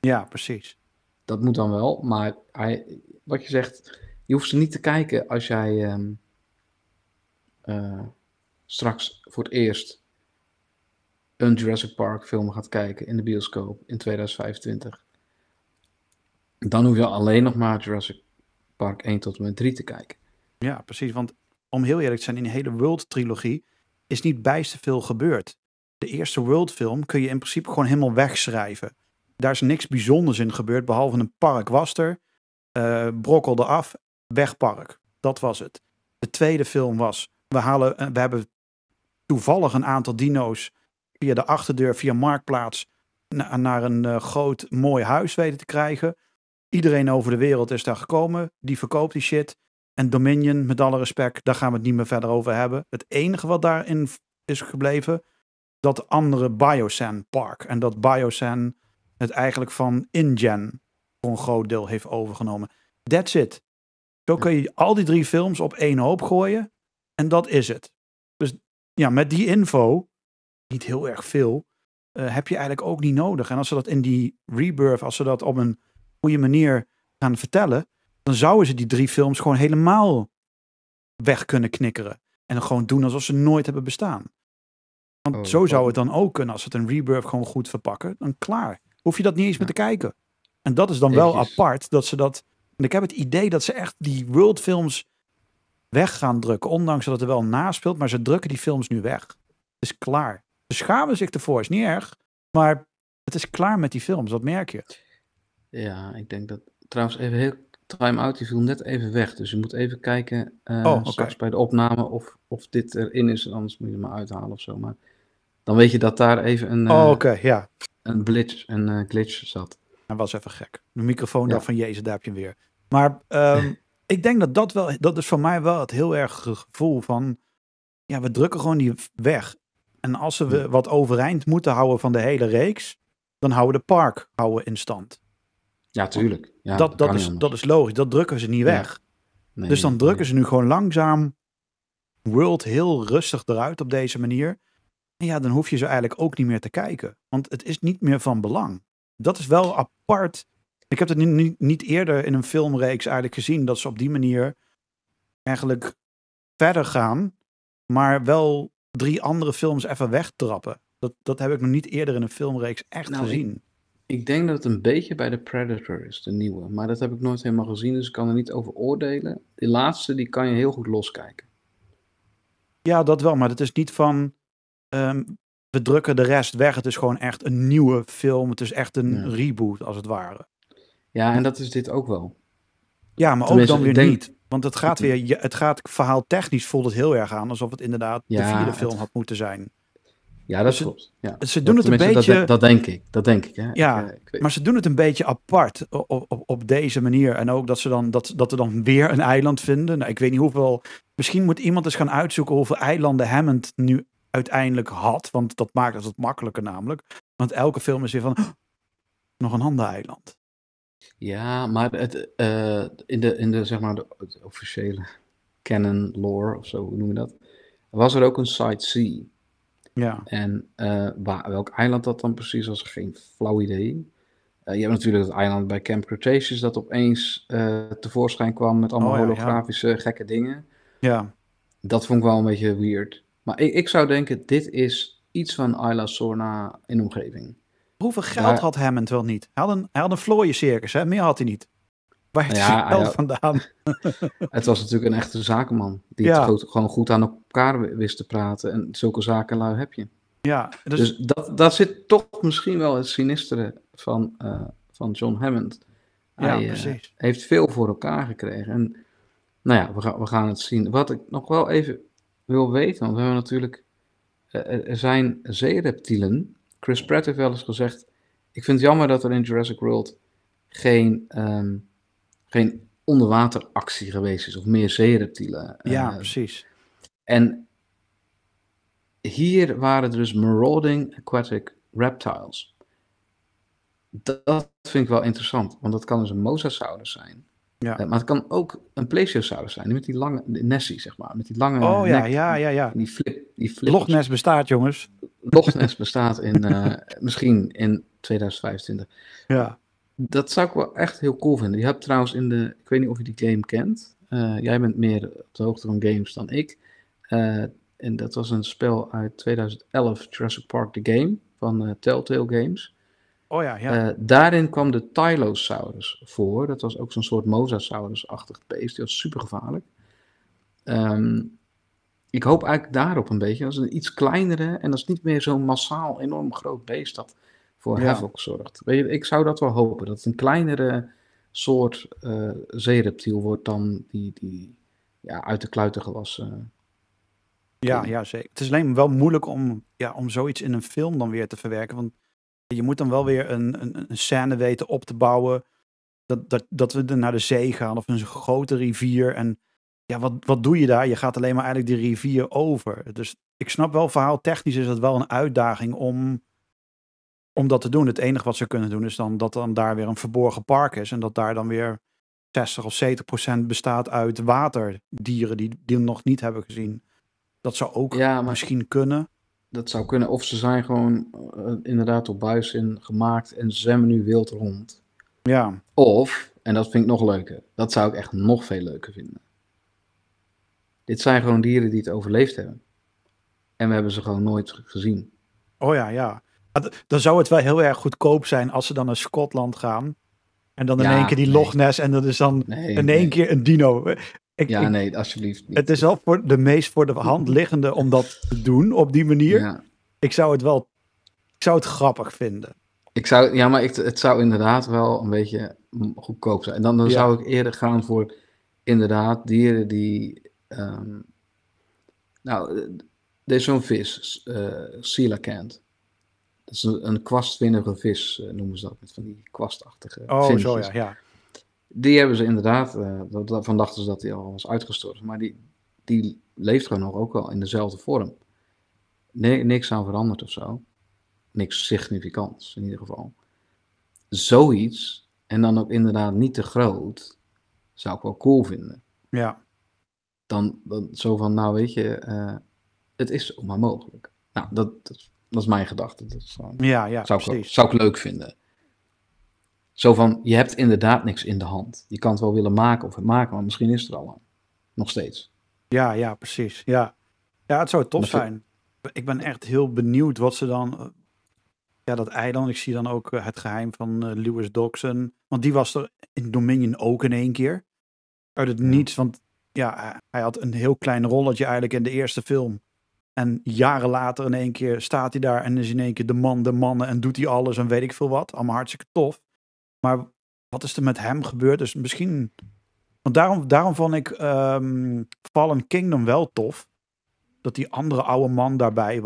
Ja, precies. Dat moet dan wel. Maar hij, wat je zegt, je hoeft ze niet te kijken als jij ehm, eh, straks voor het eerst een Jurassic Park film gaat kijken in de bioscoop in 2025. Dan hoef je alleen nog maar Jurassic Park 1 tot en met 3 te kijken. Ja, precies. Want om heel eerlijk te zijn, in de hele World-trilogie is niet bijster veel gebeurd. De eerste World-film kun je in principe gewoon helemaal wegschrijven. Daar is niks bijzonders in gebeurd, behalve een park was er, eh, brokkelde af Wegpark. Dat was het. De tweede film was, we, halen, eh, we hebben toevallig een aantal dino's via de achterdeur, via Marktplaats, naar een eh, groot mooi huis weten te krijgen. Iedereen over de wereld is daar gekomen. Die verkoopt die shit. En Dominion, met alle respect, daar gaan we het niet meer verder over hebben. Het enige wat daarin is gebleven, dat andere Biosan Park. En dat Biosan het eigenlijk van InGen voor een groot deel heeft overgenomen. That's it. Zo kun je al die drie films op één hoop gooien. En dat is het. Dus ja, met die info, niet heel erg veel, eh, heb je eigenlijk ook niet nodig. En als ze dat in die rebirth, als ze dat op een goede manier gaan vertellen, dan zouden ze die drie films gewoon helemaal weg kunnen knikkeren. En gewoon doen alsof ze nooit hebben bestaan. Want oh, zo zou oh. het dan ook kunnen als ze het een rebirth gewoon goed verpakken. Dan klaar. Hoef je dat niet eens meer te kijken. En dat is dan wel apart dat ze dat ik heb het idee dat ze echt die worldfilms weg gaan drukken. Ondanks dat het er wel naspeelt, maar ze drukken die films nu weg. Het is klaar. Ze schamen zich ervoor, is niet erg. Maar het is klaar met die films, dat merk je. Ja, ik denk dat. Trouwens, even heel Time Out die viel net even weg. Dus je moet even kijken uh, oh, okay. bij de opname of, of dit erin is. Anders moet je hem maar uithalen of zo. Maar dan weet je dat daar even een, uh, oh, eh, ja. een, blitz, een eh, glitch zat. Hij was even gek. De microfoon daar van Jezus, daar heb je hem weer. Maar ehm, ik denk dat dat wel, dat is voor mij wel het heel erg gevoel van, ja, we drukken gewoon die weg. En als we wat overeind moeten houden van de hele reeks, dan houden we de park houden in stand. Ja, tuurlijk. Ja, dat, dat, is, dat is logisch, dat drukken ze niet weg. Nee, dus dan drukken ze nu gewoon langzaam World heel rustig eruit op deze manier. En ja, dan hoef je ze eigenlijk ook niet meer te kijken. Want het is niet meer van belang. Dat is wel apart ik heb het niet, niet eerder in een filmreeks eigenlijk gezien dat ze op die manier eigenlijk verder gaan, maar wel drie andere films even wegtrappen. Dat, dat heb ik nog niet eerder in een filmreeks echt nou, gezien. Ik, denk dat het een beetje bij The Predator is, de nieuwe. Maar dat heb ik nooit helemaal gezien, dus ik kan er niet over oordelen. Die laatste, die kan je heel goed loskijken. Ja, dat wel, maar het is niet van ehm, we drukken de rest weg. Het is gewoon echt een nieuwe film. Het is echt een reboot, als het ware. Ja, en dat is dit ook wel. Ja, maar ook dan weer niet. Want het gaat weer, het gaat verhaal technisch voelt het heel erg aan alsof het inderdaad ja, de vierde film had moeten zijn. Ja, dat ze, klopt. Ja. Ze doen dat, het een beetje. Dat, dat, denk ik. Dat denk ik. Hè. Ja, eh, maar ze doen het een beetje apart op, op, op, deze manier. En ook dat ze dan dat, dat er dan weer een eiland vinden. Nou, ik weet niet hoeveel. Misschien moet iemand eens gaan uitzoeken hoeveel eilanden Hammond nu uiteindelijk had. Want dat maakt het wat makkelijker namelijk. Want elke film is weer van. Nog een ander eiland. Ja, maar het, eh, in de, in de, zeg maar, de, officiële canon lore, of zo, hoe noem je dat? Was er ook een Side C. Ja. En eh, waar, welk eiland dat dan precies was, geen flauw idee. Eh, je hebt natuurlijk het eiland bij Camp Cretaceous dat opeens eh, tevoorschijn kwam met allemaal oh holografische gekke dingen. Ja, Dat vond ik wel een beetje weird. Maar ik, ik zou denken, dit is iets van Isla Sorna in omgeving. Hoeveel geld had Hammond wel niet? Hij had een, hij had een circus, hè? meer had hij niet. Waar heeft hij geld vandaan? het was natuurlijk een echte zakenman. Die het gewoon goed aan elkaar wist te praten. En zulke zakenlui heb je. Ja, dus-, dus, dat, dat zit toch misschien wel het sinistere van, eh, van John Hammond. Hij ja, eh, precies. heeft veel voor elkaar gekregen. En nou ja, we, gaan we gaan het zien. Wat ik nog wel even wil weten, want we hebben natuurlijk. Uh, er zijn zeereptielen Chris Pratt heeft wel eens gezegd: Ik vind het jammer dat er in Jurassic World geen, um, geen onderwateractie geweest is, of meer zeereptielen. Eh. Ja, precies. En hier waren er dus marauding aquatic reptiles. Dat, dat vind ik wel interessant, want dat kan dus een mosasaurus zijn. Ja. Eh, maar het kan ook een plesiosaurus zijn, met die lange Nessie, zeg maar. Met die lange Oh ja, ja, ja, ja. Die flip. Die flip Loch Ness bestaat, jongens. Loch Ness bestaat in, eh, misschien in 2025. Ja. Dat zou ik wel echt heel cool vinden. Je hebt trouwens in de, ik weet niet of je die game kent. Eh, jij bent meer op de hoogte van games dan ik. en dat was een spel uit 2011, Jurassic Park The Game, van Telltale Games. Oh ja, ja. Eh, daarin kwam de Tylosaurus voor. Dat was ook zo'n soort mosasaurusachtig achtig beest. Die was super gevaarlijk. Ehm, ik hoop eigenlijk daarop een beetje. Dat is een iets kleinere en dat is niet meer zo'n massaal enorm groot beest dat voor ja. havoc zorgt. Weet je, ik zou dat wel hopen. Dat het een kleinere soort uh, zeereptiel wordt dan die, die ja, uit de kluiten gewassen. ja, ja, zeker. Het is alleen wel moeilijk om, ja, om zoiets in een film dan weer te verwerken. Want je moet dan wel weer een, een, een scène weten op te bouwen. Dat, dat, dat we naar de zee gaan of een grote rivier. En ja, wat, wat doe je daar? Je gaat alleen maar eigenlijk die rivier over. Dus ik snap wel, verhaal technisch is dat wel een uitdaging om, om dat te doen. Het enige wat ze kunnen doen is dan dat dan daar weer een verborgen park is. En dat daar dan weer 60 of 70 procent bestaat uit waterdieren die, die we nog niet hebben gezien. Dat zou ook misschien kunnen. Dat zou kunnen. Of ze zijn gewoon eh, inderdaad op buis in gemaakt en zwemmen nu wild rond. Ja. Of, en dat vind ik nog leuker, dat zou ik echt nog veel leuker vinden. Dit zijn gewoon dieren die het overleefd hebben. En we hebben ze gewoon nooit gezien. Oh ja, ja. Ah, dan zou het wel heel erg goedkoop zijn als ze dan naar Schotland gaan. En dan in ja, één keer die Loch Ness en dat is dan in één keer een dino ja, nee, alsjeblieft. Het is wel voor de meest voor de hand liggende om dat te doen op die manier. Ik zou het wel, ik zou het grappig vinden. Ik zou, ja, maar ik, het zou inderdaad wel een beetje goedkoop zijn. En dan, dan zou ik eerder gaan voor inderdaad dieren die, um, nou, er is zo'n vis, uh, coelacanth. Dat is een, een kwastvinnige vis, eh, noemen ze dat, met van die kwastachtige Oh, zo ja, ja. Die hebben ze inderdaad, eh, van dachten ze dat die al was uitgestorven, maar die, die leeft gewoon nog ook wel in dezelfde vorm. niks aan veranderd of zo. Niks significants in ieder geval. Zoiets, en dan ook inderdaad niet te groot, zou ik wel cool vinden. Ja. Dan, dan zo van, nou weet je, eh, het is maar mogelijk. Nou, dat, dat, dat is mijn gedachte. Dat eh, ja, ja, zou, precies. Ik, zou ik leuk vinden. Zo van, je hebt inderdaad niks in de hand. Je kan het wel willen maken of het maken, maar misschien is het er al aan. Nog steeds. Ja, ja, precies. Ja, ja het zou tof zijn. Ik ben echt heel benieuwd wat ze dan... Eh, ja, dat eiland. Ik zie dan ook eh, het geheim van uh, Lewis Want die was er in Dominion ook in één keer. Uit het niets, want ja, hij had een heel klein rolletje eigenlijk in de eerste film. En jaren later in één keer staat hij daar en is in één keer de man, de mannen en doet hij alles en weet ik veel wat. Allemaal hartstikke tof. Maar wat is er met hem gebeurd? Dus misschien. Want daarom, daarom vond ik um, Fallen Kingdom wel tof. Dat die andere oude man daarbij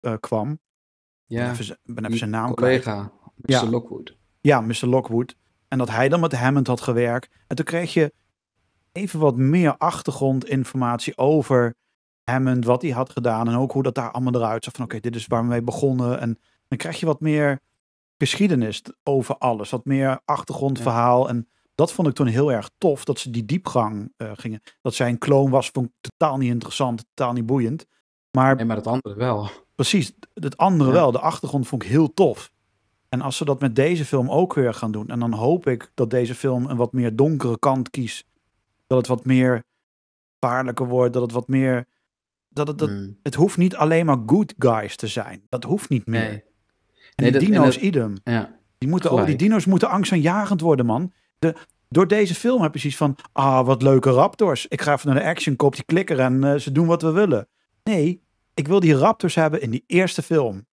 eh, kwam. Ja, ben even, ben even zijn naam collega, Mr. Ja. Lockwood. Ja, Mr. Lockwood. En dat hij dan met Hammond had gewerkt. En toen kreeg je even wat meer achtergrondinformatie over Hammond, wat hij had gedaan en ook hoe dat daar allemaal eruit zag. Van oké, dit is waar we mee begonnen. En dan krijg je wat meer geschiedenis over alles. Wat meer achtergrondverhaal. En dat vond ik toen heel erg tof. Dat ze die diepgang eh, gingen. Dat zij een kloon was, vond ik totaal niet interessant. Totaal niet boeiend. Maar, nee, maar het andere wel. Precies, het andere wel. De achtergrond vond ik heel tof. En als ze dat met deze film ook weer gaan doen. En dan hoop ik dat deze film een wat meer donkere kant kiest. Dat het wat meer paarlijker wordt. Dat het wat meer. Dat het, dat, hmm. het hoeft niet alleen maar good guys te zijn. Dat hoeft niet meer. Nee nee, die dino's idem. Ja, die, moeten, ook, die dino's moeten angstaanjagend worden, man. De, door deze film heb je zoiets van... Ah, wat leuke raptors. Ik ga even naar de action, koop die klikker en eh, ze doen wat we willen. Nee, ik wil die raptors hebben in die eerste film.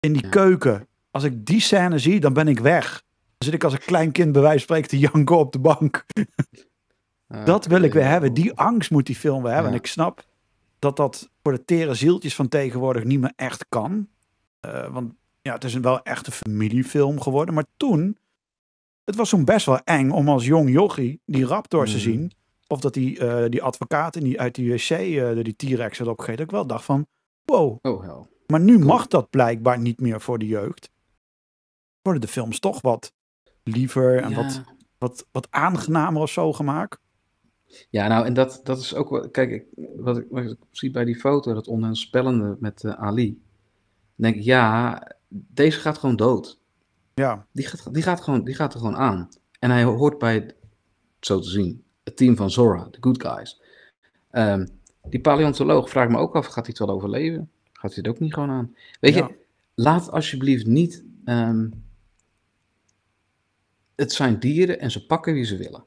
In die keuken. Als ik die scène zie, dan ben ik weg. Dan zit ik als een klein kind bij wijze van spreken te op de bank. Ah, dat wil ik weer hebben. Die angst moet die film weer hebben. En ik snap dat dat voor de tere zieltjes van tegenwoordig niet meer echt kan. Eh, want ja, het is een wel echt een familiefilm geworden. Maar toen, het was toen best wel eng om als jong jochie die raptors te mm. zien. Of dat die, uh, die advocaten die, uit de wc uh, die T-Rex had opgegeten. ik wel dacht van, wow. Oh, hell. Maar nu mag dat blijkbaar niet meer voor de jeugd. Worden de films toch wat liever en wat, wat, wat aangenamer of zo gemaakt? Ja, nou, en dat, dat is ook wel. Kijk, wat ik, zie bij die foto, dat onheilspellende met eh, Ali. denk ik, ja, deze gaat gewoon dood. Ja. Die gaat, die gaat, gewoon, die gaat er gewoon aan. En hij hoort bij, zo te zien, het team van Zora, de good guys. Ehm, die paleontoloog vraagt me ook af, gaat hij het wel overleven? Gaat hij het ook niet gewoon aan? Weet je, laat alsjeblieft niet... Ehm, het zijn dieren en ze pakken wie ze willen.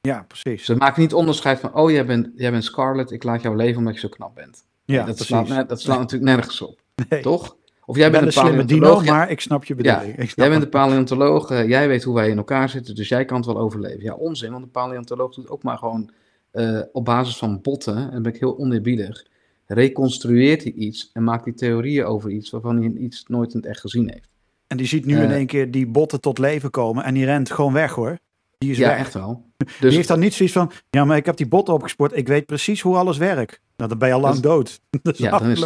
Ja, precies. Ze maken niet onderscheid van, oh, jij bent, jij bent Scarlet, ik laat jou leven omdat je zo knap bent. Ja, dat, precies. Slaat, dat slaat natuurlijk nergens op. Nee. Toch? Of jij bent een, slimme maar ik snap je bedoeling. jij bent een paleontoloog, eh, jij weet hoe wij in elkaar zitten, dus jij kan het wel overleven. Ja, onzin, want een paleontoloog doet ook maar gewoon eh, op basis van botten, en ben ik heel oneerbiedig, reconstrueert hij iets en maakt hij theorieën over iets waarvan hij iets nooit in het echt gezien heeft. En die ziet nu in eh. één keer die botten tot leven komen en die rent gewoon weg hoor. Die is ja, echt wel. Dus... Die heeft dan niet zoiets van, ja, maar ik heb die botten opgespoord, ik weet precies hoe alles werkt. Nou, dan ben je al lang dus- dood. ja, dan is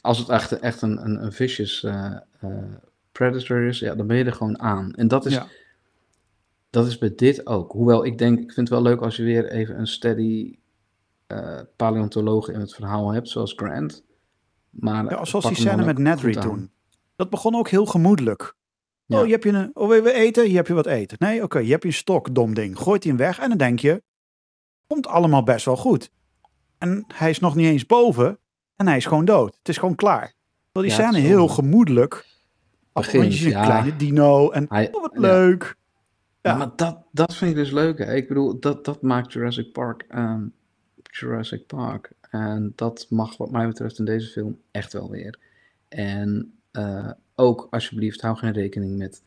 als het echt, echt een, een, een vicious eh, eh, predator is, ja, dan ben je er gewoon aan. En dat is, dat is bij dit ook. Hoewel ik denk, ik vind het wel leuk als je weer even een steady eh, paleontoloog in het verhaal hebt, zoals Grant. Maar ja, zoals die scène met Nedry toen. Dat begon ook heel gemoedelijk. Ja. Oh, je hebt je een, oh, wil eten? Hier heb je wat eten. Nee, oké, je hebt je stok, dom ding. Gooit die hem weg en dan denk je, komt allemaal best wel goed. En hij is nog niet eens boven. En hij is gewoon dood. Het is gewoon klaar. Wel, die zijn scène heel gemoedelijk. Begint, ja. een kleine dino. En oh, wat leuk. Ja. Maar dat, dat vind ik dus leuk. Hè. Ik bedoel, dat, dat maakt Jurassic Park ehm, Jurassic Park. En dat mag wat mij betreft in deze film echt wel weer. En eh, ook alsjeblieft, hou geen rekening met.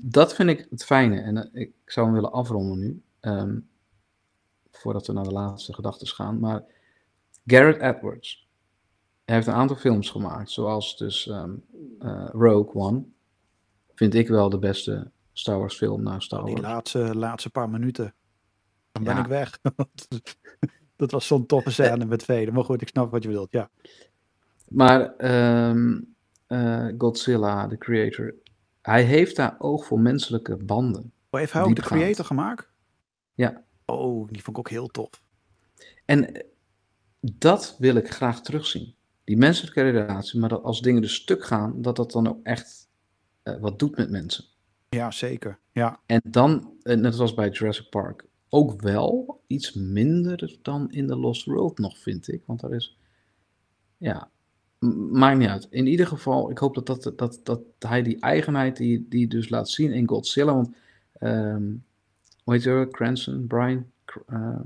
Dat vind ik het fijne. En eh, ik zou hem willen afronden nu. Ehm, voordat we naar de laatste gedachten gaan. Maar Garrett Edwards. Hij heeft een aantal films gemaakt, zoals dus ehm, eh, Rogue One. Vind ik wel de beste Star Wars film na Star Wars. Die laatste, laatste paar minuten. Dan ben ik weg. dat was zo'n toffe eh, scène met Vader. Maar goed, ik snap wat je bedoelt, ja. Maar ehm, eh, Godzilla, de creator, hij heeft daar oog voor menselijke banden. Oh, heeft hij ook de creator gemaakt? Ja. Oh, die vond ik ook heel tof. En dat wil ik graag terugzien. Die menselijke relatie, maar dat als dingen dus stuk gaan, dat dat dan ook echt eh, wat doet met mensen. Ja, zeker. Ja. En dan, eh, net zoals bij Jurassic Park, ook wel iets minder dan in The Lost World nog, vind ik. Want daar is, ja, maakt niet uit. In ieder geval, ik hoop dat, dat, dat, dat hij die eigenheid die, die dus laat zien in Godzilla, want, um, hoe heet je, Cranston, Brian, uh,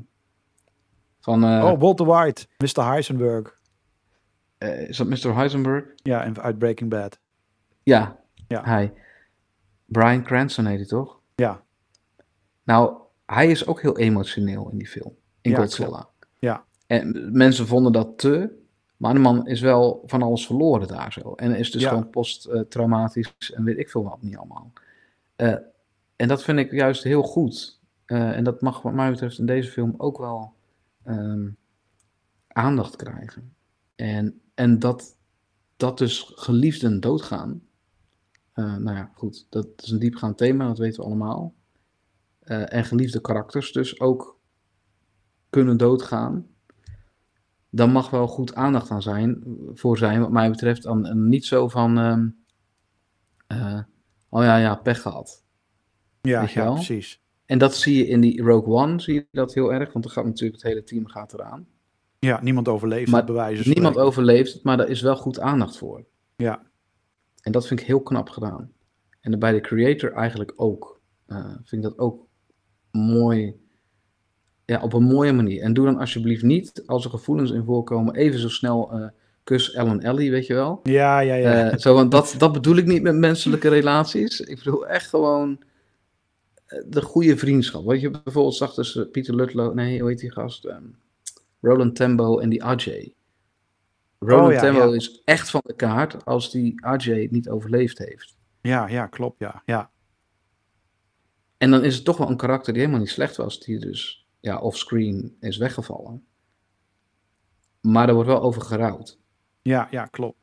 van, eh, oh, Walter White, Mr. Heisenberg. Eh, is dat Mr. Heisenberg? Ja, in uit Breaking Bad. Ja, ja. hij. Brian Cranston heet hij toch? Ja. Nou, hij is ook heel emotioneel in die film, in Godzilla. Ja. En mensen vonden dat te, maar de man is wel van alles verloren daar zo. En is dus gewoon posttraumatisch en weet ik veel wat niet allemaal. Eh, en dat vind ik juist heel goed. en dat mag wat mij betreft in deze film ook wel Ehm, aandacht krijgen. En, en dat, dat dus geliefden doodgaan. Eh, nou ja, goed, dat is een diepgaand thema, dat weten we allemaal. Eh, en geliefde karakters dus ook kunnen doodgaan. Dan mag wel goed aandacht aan zijn, voor zijn, wat mij betreft. Aan, niet zo van, um, oh ja, ja, pech gehad. Ja, ja precies. En dat zie je in die Rogue One, zie je dat heel erg, want dan gaat natuurlijk het hele team gaat eraan. Ja, niemand overleeft bewijzen. Niemand overleeft het, maar daar is wel goed aandacht voor. Ja. En dat vind ik heel knap gedaan. En bij de creator eigenlijk ook. Uh, vind ik dat ook mooi. Ja, op een mooie manier. En doe dan alsjeblieft niet, als er gevoelens in voorkomen, even zo snel uh, kus Ellen Ellie, weet je wel? Ja, ja, ja. Eh, zo, want dat, dat bedoel ik niet met menselijke relaties. Ik bedoel echt gewoon eh, de goede vriendschap. Wat je bijvoorbeeld zag tussen Pieter Lutlo, nee, hoe heet die gast? Ehm, Roland Tembo en die Ajay. Roland oh Tembo is echt van de kaart als die Ajay niet overleefd heeft. Ja, ja, klopt, ja, ja. En dan is het toch wel een karakter die helemaal niet slecht was, die dus ja, offscreen is weggevallen. Maar er wordt wel over gerouwd. Ja, ja, klopt.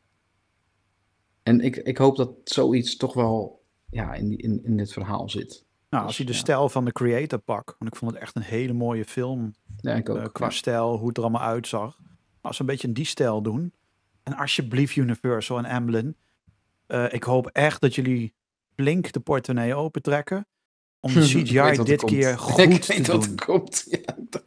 En ik, ik hoop dat zoiets toch wel ja, in, in, in dit verhaal zit. Nou, dus, als je de stijl van de creator pak, want ik vond het echt een hele mooie film ja, ik eh, ook, qua stijl, hoe het er allemaal uitzag. Als we een beetje in die stijl doen. En alsjeblieft Universal en Amblin. Eh, ik hoop echt dat jullie flink de portemonnee opentrekken. Om de CGI dit keer goed ik te doen. Komt.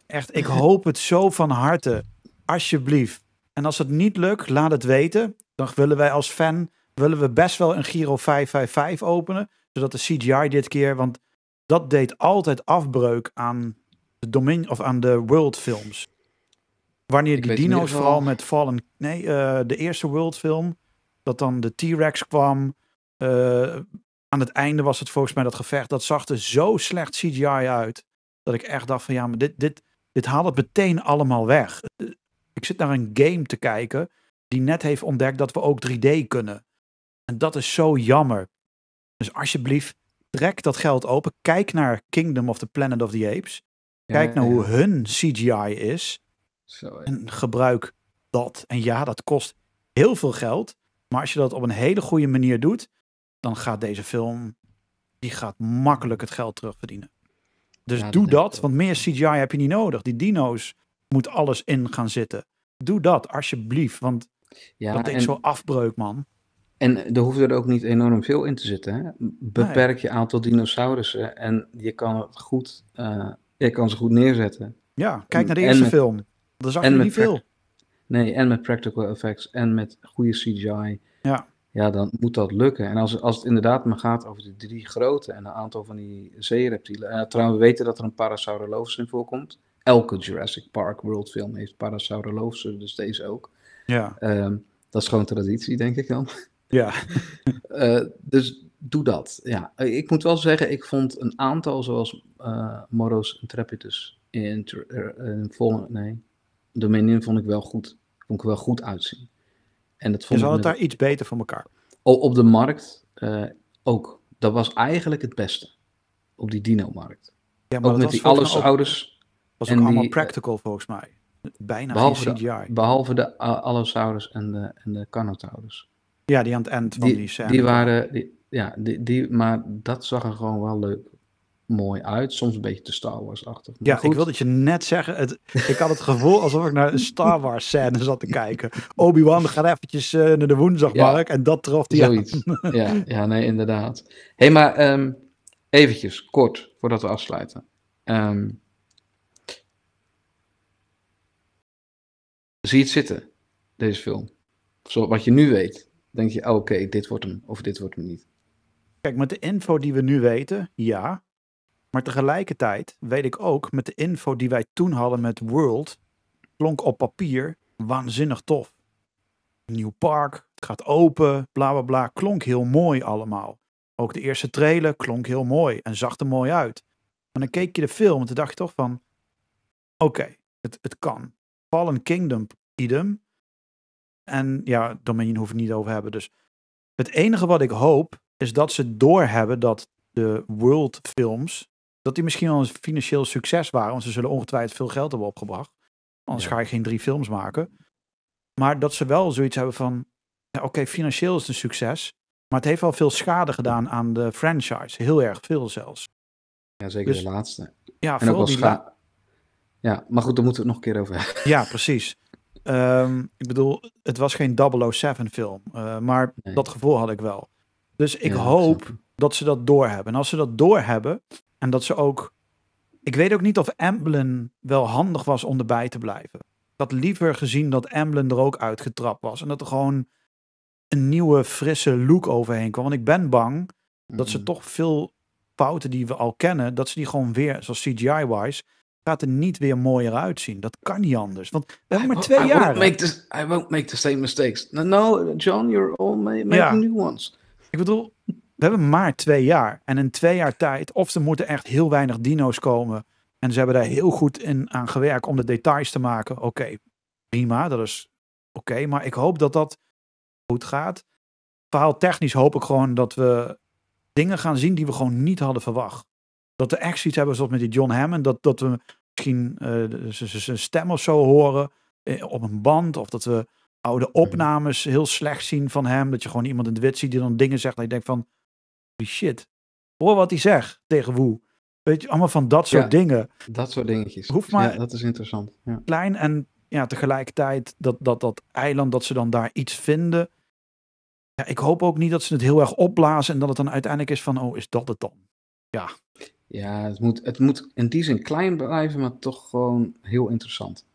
Echt, ik hoop het zo van harte. Alsjeblieft. En als het niet lukt, laat het weten. Dan willen wij als fan willen we best wel een Giro 555 openen. Zodat de CGI dit keer, want dat deed altijd afbreuk aan de, domin of aan de world films. Wanneer die dino's vooral met Fallen... Nee, eh, de eerste world film, dat dan de T-Rex kwam. Eh, aan het einde was het volgens mij dat gevecht. Dat zag er zo slecht CGI uit. Dat ik echt dacht van ja, maar dit, dit, dit haalt het meteen allemaal weg. Ik zit naar een game te kijken die net heeft ontdekt dat we ook 3D kunnen. En dat is zo jammer. Dus alsjeblieft, trek dat geld open. Kijk naar Kingdom of the Planet of the Apes. Kijk naar hoe hun CGI is. en gebruik dat. En ja, dat kost heel veel geld. Maar als je dat op een hele goede manier doet, dan gaat deze film die gaat makkelijk het geld terugverdienen. Dus doe dat, want meer CGI heb je niet nodig. Die dino's moet alles in gaan zitten. Doe dat alsjeblieft, want dat is zo afbreuk, man. En er hoeft er ook niet enorm veel in te zitten. Hè? Beperk je aantal dinosaurussen en je kan, het goed, eh, je kan ze goed neerzetten. Ja, kijk naar de eerste film. Daar is je niet veel. Nee, en met practical effects en met goede CGI. Ja. Ja, dan moet dat lukken. En als, als het inderdaad maar gaat over de drie grote en een aantal van die zeereptielen. Uh, trouwens, we weten dat er een Parasaurolophus in voorkomt. Elke Jurassic Park World film heeft Parasaurolophus, dus deze ook. Ja. Ehm, dat is gewoon traditie, denk ik dan. Ja. Eh, dus doe dat. Ja. Ik moet wel zeggen, ik vond een aantal, zoals uh, Moros en in, in Vol nee, Dominion vond ik wel goed. Vond ik wel goed uitzien. En dat vond Is het daar iets beter van elkaar? op de markt eh, ook. Dat was eigenlijk het beste. Op die dino-markt. Ja, maar ook met die alles ouders. Was ook allemaal eh, practical volgens mij. Bijna behalve CGI. behalve de uh, en de, en de Carnotaurus. Ja, die aan het eind van die, die scène. Die waren, ja, die, die, maar dat zag er gewoon wel leuk mooi uit. Soms een beetje te Star Wars-achtig. Ja, ik wil dat je net zeggen. Het, ik had het gevoel alsof ik naar een Star Wars-scène zat te kijken. Obi-Wan gaat eventjes eh, naar de woensdagmarkt en dat trof die ja Ja, ja, nee, inderdaad. Hé, hey, maar um, eventjes, kort, voordat we afsluiten. Um, zie het zitten, deze film? Zo, wat je nu weet denk je, oh, oké, dit wordt hem of dit wordt hem niet. Kijk, met de info die we nu weten, ja. Maar tegelijkertijd weet ik ook, met de info die wij toen hadden met World, klonk op papier waanzinnig tof. Nieuw park, het gaat open, bla bla bla, klonk heel mooi allemaal. Ook de eerste trailer klonk heel mooi en zag er mooi uit. Maar dan keek je de film en toen dacht je toch van, oké, het, het kan. Fallen Kingdom idem. En ja, Dominion hoeft het niet over hebben. Dus het enige wat ik hoop is dat ze doorhebben dat de World films, dat die misschien al een financieel succes waren. Want ze zullen ongetwijfeld veel geld hebben opgebracht. Anders ga je geen drie films maken. Maar dat ze wel zoiets hebben van, ja, oké, financieel is het een succes. Maar het heeft wel veel schade gedaan aan de franchise. Heel erg veel zelfs. Ja, zeker dus de laatste. Ja, en ook die ja, maar goed, daar moeten we het nog een keer over hebben. Ja, precies. Ehm, ik bedoel, het was geen 007 film, eh, maar dat gevoel had ik wel. Dus ik hoop dat, ze dat doorhebben. En als ze dat doorhebben en dat ze ook... Ik weet ook niet of Amblin wel handig was om erbij te blijven. Dat liever gezien dat Amblin er ook uitgetrapt was. En dat er gewoon een nieuwe, frisse look overheen kwam. Want ik ben bang dat ze mhm. toch veel fouten die we al kennen, dat ze die gewoon weer, zoals CGI-wise, gaat er niet weer mooier uitzien. Dat kan niet anders. Want we hebben maar twee jaar. I won't make the same mistakes. No, John, you're all making ja. new ones. Ik bedoel, we hebben maar twee jaar. En in twee jaar tijd, of er moeten echt heel weinig dino's komen. En ze hebben daar heel goed in aan gewerkt om de details te maken. Oké, prima, dat is oké. maar ik hoop dat dat goed gaat. Verhaal technisch hoop ik gewoon dat we dingen gaan zien die we gewoon niet hadden verwacht dat we echt zoiets hebben zoals met die John Hammond. Dat, dat we misschien eh, zijn stem of zo horen eh, op een band. Of dat we oude mhm. opnames heel slecht zien van hem. Dat je gewoon iemand in de wit ziet die dan dingen zegt. Dat je denkt van, holy shit. Hoor wat hij zegt tegen Woe. Weet je, allemaal van dat soort dingen. Dat soort dingetjes. Hoef maar ja, dat is interessant. Ja. Klein en ja, tegelijkertijd dat, dat dat eiland, dat ze dan daar iets vinden. Ja, ik hoop ook niet dat ze het heel erg opblazen en dat het dan uiteindelijk is van, oh, is dat het dan? Ja. Ja, het moet, het moet in die zin klein blijven, maar toch gewoon heel interessant.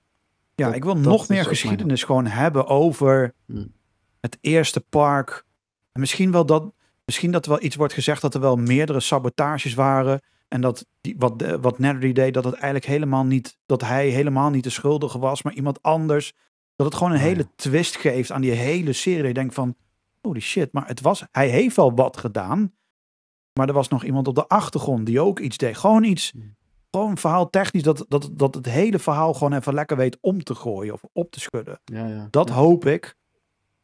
Ja, ik wil nog meer geschiedenis gewoon hebben over hmm. het eerste park. En misschien wel dat, misschien dat er wel iets wordt gezegd dat er wel meerdere sabotages waren. En dat die, wat, wat Nedry deed, dat het eigenlijk helemaal niet, dat hij helemaal niet de schuldige was, maar iemand anders. Dat het gewoon een oh hele twist geeft aan die hele serie. Denk van, holy shit, maar het was, hij heeft wel wat gedaan. Maar er was nog iemand op de achtergrond die ook iets deed. Gewoon iets, hmm. gewoon verhaal technisch, dat, dat, dat het hele verhaal gewoon even lekker weet om te gooien of op te schudden. Ja, ja, dat hoop ik.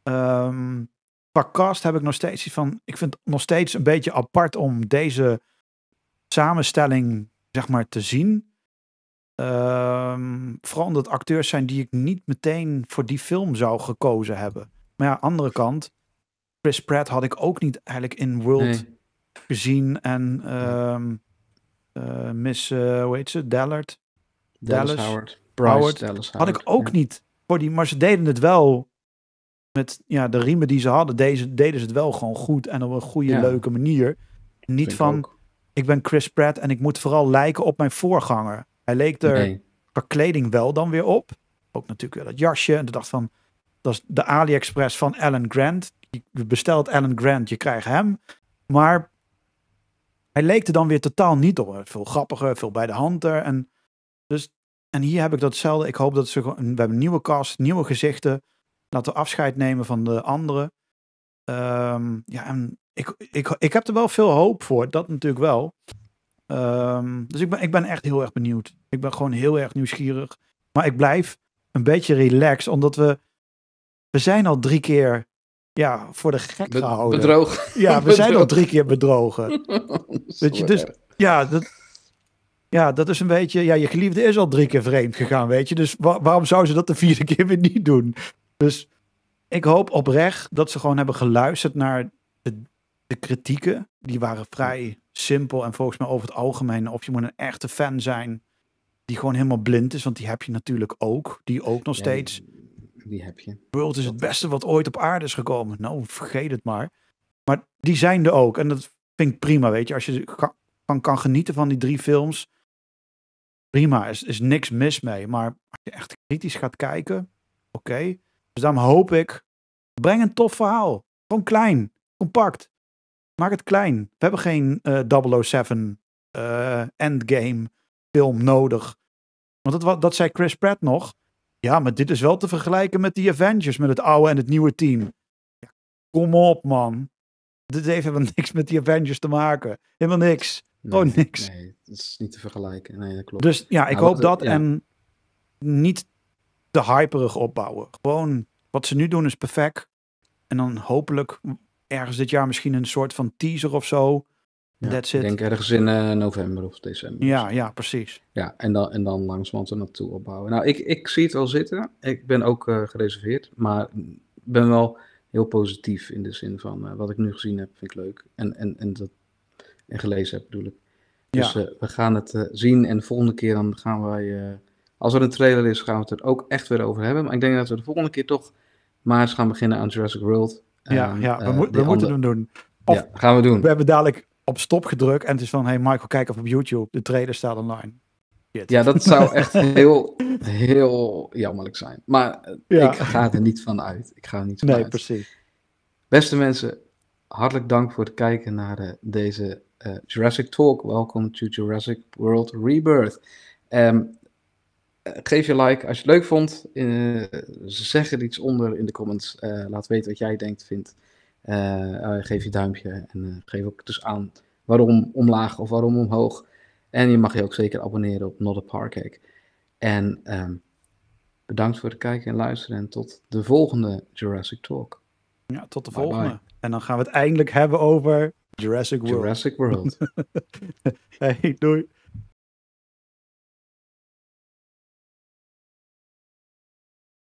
Um, cast heb ik nog steeds iets van, ik vind het nog steeds een beetje apart om deze samenstelling, zeg maar, te zien. Um, vooral omdat acteurs zijn die ik niet meteen voor die film zou gekozen hebben. Maar ja, andere kant, Chris Pratt had ik ook niet eigenlijk in World gezien. En ehm, eh, Miss, eh, hoe heet ze? Dallard. Dallas, Howard. Dallas Howard. Had ik ook niet. Voor die, maar ze deden het wel met ja, de riemen die ze hadden. Deze, deden ze het wel gewoon goed en op een goede, leuke manier. Niet van, ik ben Chris Pratt en ik moet vooral lijken op mijn voorganger. Hij leek er nee. kleding wel dan weer op. Ook natuurlijk wel dat jasje. En de dacht van, dat is de AliExpress van Alan Grant. Je bestelt Alan Grant, je krijgt hem. Maar hij leek er dan weer totaal niet op. Veel grappiger, veel bij de hand er. En, dus, en hier heb ik datzelfde. Ik hoop dat ze. We hebben een nieuwe cast, nieuwe gezichten. Laten we afscheid nemen van de anderen. Ehm, ja, en ik, ik, ik heb er wel veel hoop voor. Dat natuurlijk wel. Ehm, dus ik ben, ik ben echt heel erg benieuwd. Ik ben gewoon heel erg nieuwsgierig. Maar ik blijf een beetje relaxed, omdat we. We zijn al drie keer ja, voor de gek Be gehouden. Bedrogen. Ja, we zijn al drie keer bedrogen. Weet je, dus ja, dat, ja, dat is een beetje. Ja, je geliefde is al drie keer vreemd gegaan, weet je. Dus waarom zou ze dat de vierde keer weer niet doen? Dus ik hoop oprecht dat ze gewoon hebben geluisterd naar de, de kritieken. Die waren vrij simpel en volgens mij over het algemeen. Of je moet een echte fan zijn die gewoon helemaal blind is, want die heb je natuurlijk ook. Die ook nog steeds die heb je. World is het beste wat ooit op aarde is gekomen. Nou, vergeet het maar. Maar die zijn er ook. En dat vind ik prima, weet je. Als je van kan genieten van die drie films, prima. Is, is niks mis mee. Maar als je echt kritisch gaat kijken, oké. Dus daarom hoop ik, breng een tof verhaal. Gewoon klein, compact. Maak het klein. We hebben geen uh, 007 uh, endgame film nodig. Want dat, dat zei Chris Pratt nog. Ja, maar dit is wel te vergelijken met die Avengers, met het oude en het nieuwe team. Ja, kom op, man. Dit heeft helemaal niks met die Avengers te maken. Helemaal niks. Gewoon. niks. Nee, dat is niet te vergelijken. Nee, dat klopt. Dus ja, ik nou, hoop eh, dat, en niet te hyperig opbouwen. Gewoon, wat ze nu doen is perfect. En dan hopelijk ergens dit jaar misschien een soort van teaser of zo. Ik denk ergens in uh, november of december. Ja, ja, precies. Ja, en dan, en dan langzamerhand er naartoe opbouwen. Nou, ik, ik zie het wel zitten. Ik ben ook eh, gereserveerd, maar ben wel heel positief in de zin van eh, wat ik nu gezien heb, vind ik leuk. En, en, en, dat, en gelezen heb, bedoel ik. Dus we gaan het zien en de volgende keer dan gaan wij, als er een trailer is, gaan we het er ook echt weer over hebben. Maar ik denk dat we de volgende keer toch maar eens gaan beginnen aan Jurassic World. Ja, ja we, we moeten het doen. Of gaan we doen. We hebben dadelijk op stop gedrukt en het is van, hey Michael, kijk even op YouTube, de trailer staat online. Ja, dat zou echt heel, heel jammerlijk zijn. Maar eh, ik ga er niet van uit. Ik ga er niet van nee, precies. Beste mensen, hartelijk dank voor het kijken naar eh, deze eh, Jurassic Talk. Welcome to Jurassic World Rebirth. Ehm, geef je like als je het leuk vond. zeg er iets onder in de comments. laat weten wat jij denkt, vindt. Eh, oh, geef je duimpje en eh, geef ook dus aan waarom omlaag of waarom omhoog. En je mag je ook zeker abonneren op Not a Parkake. En ehm, bedankt voor het kijken en luisteren. En tot de volgende Jurassic Talk. Ja, tot de volgende. En dan gaan we het eindelijk hebben over Jurassic World. Jurassic World. hey, doei.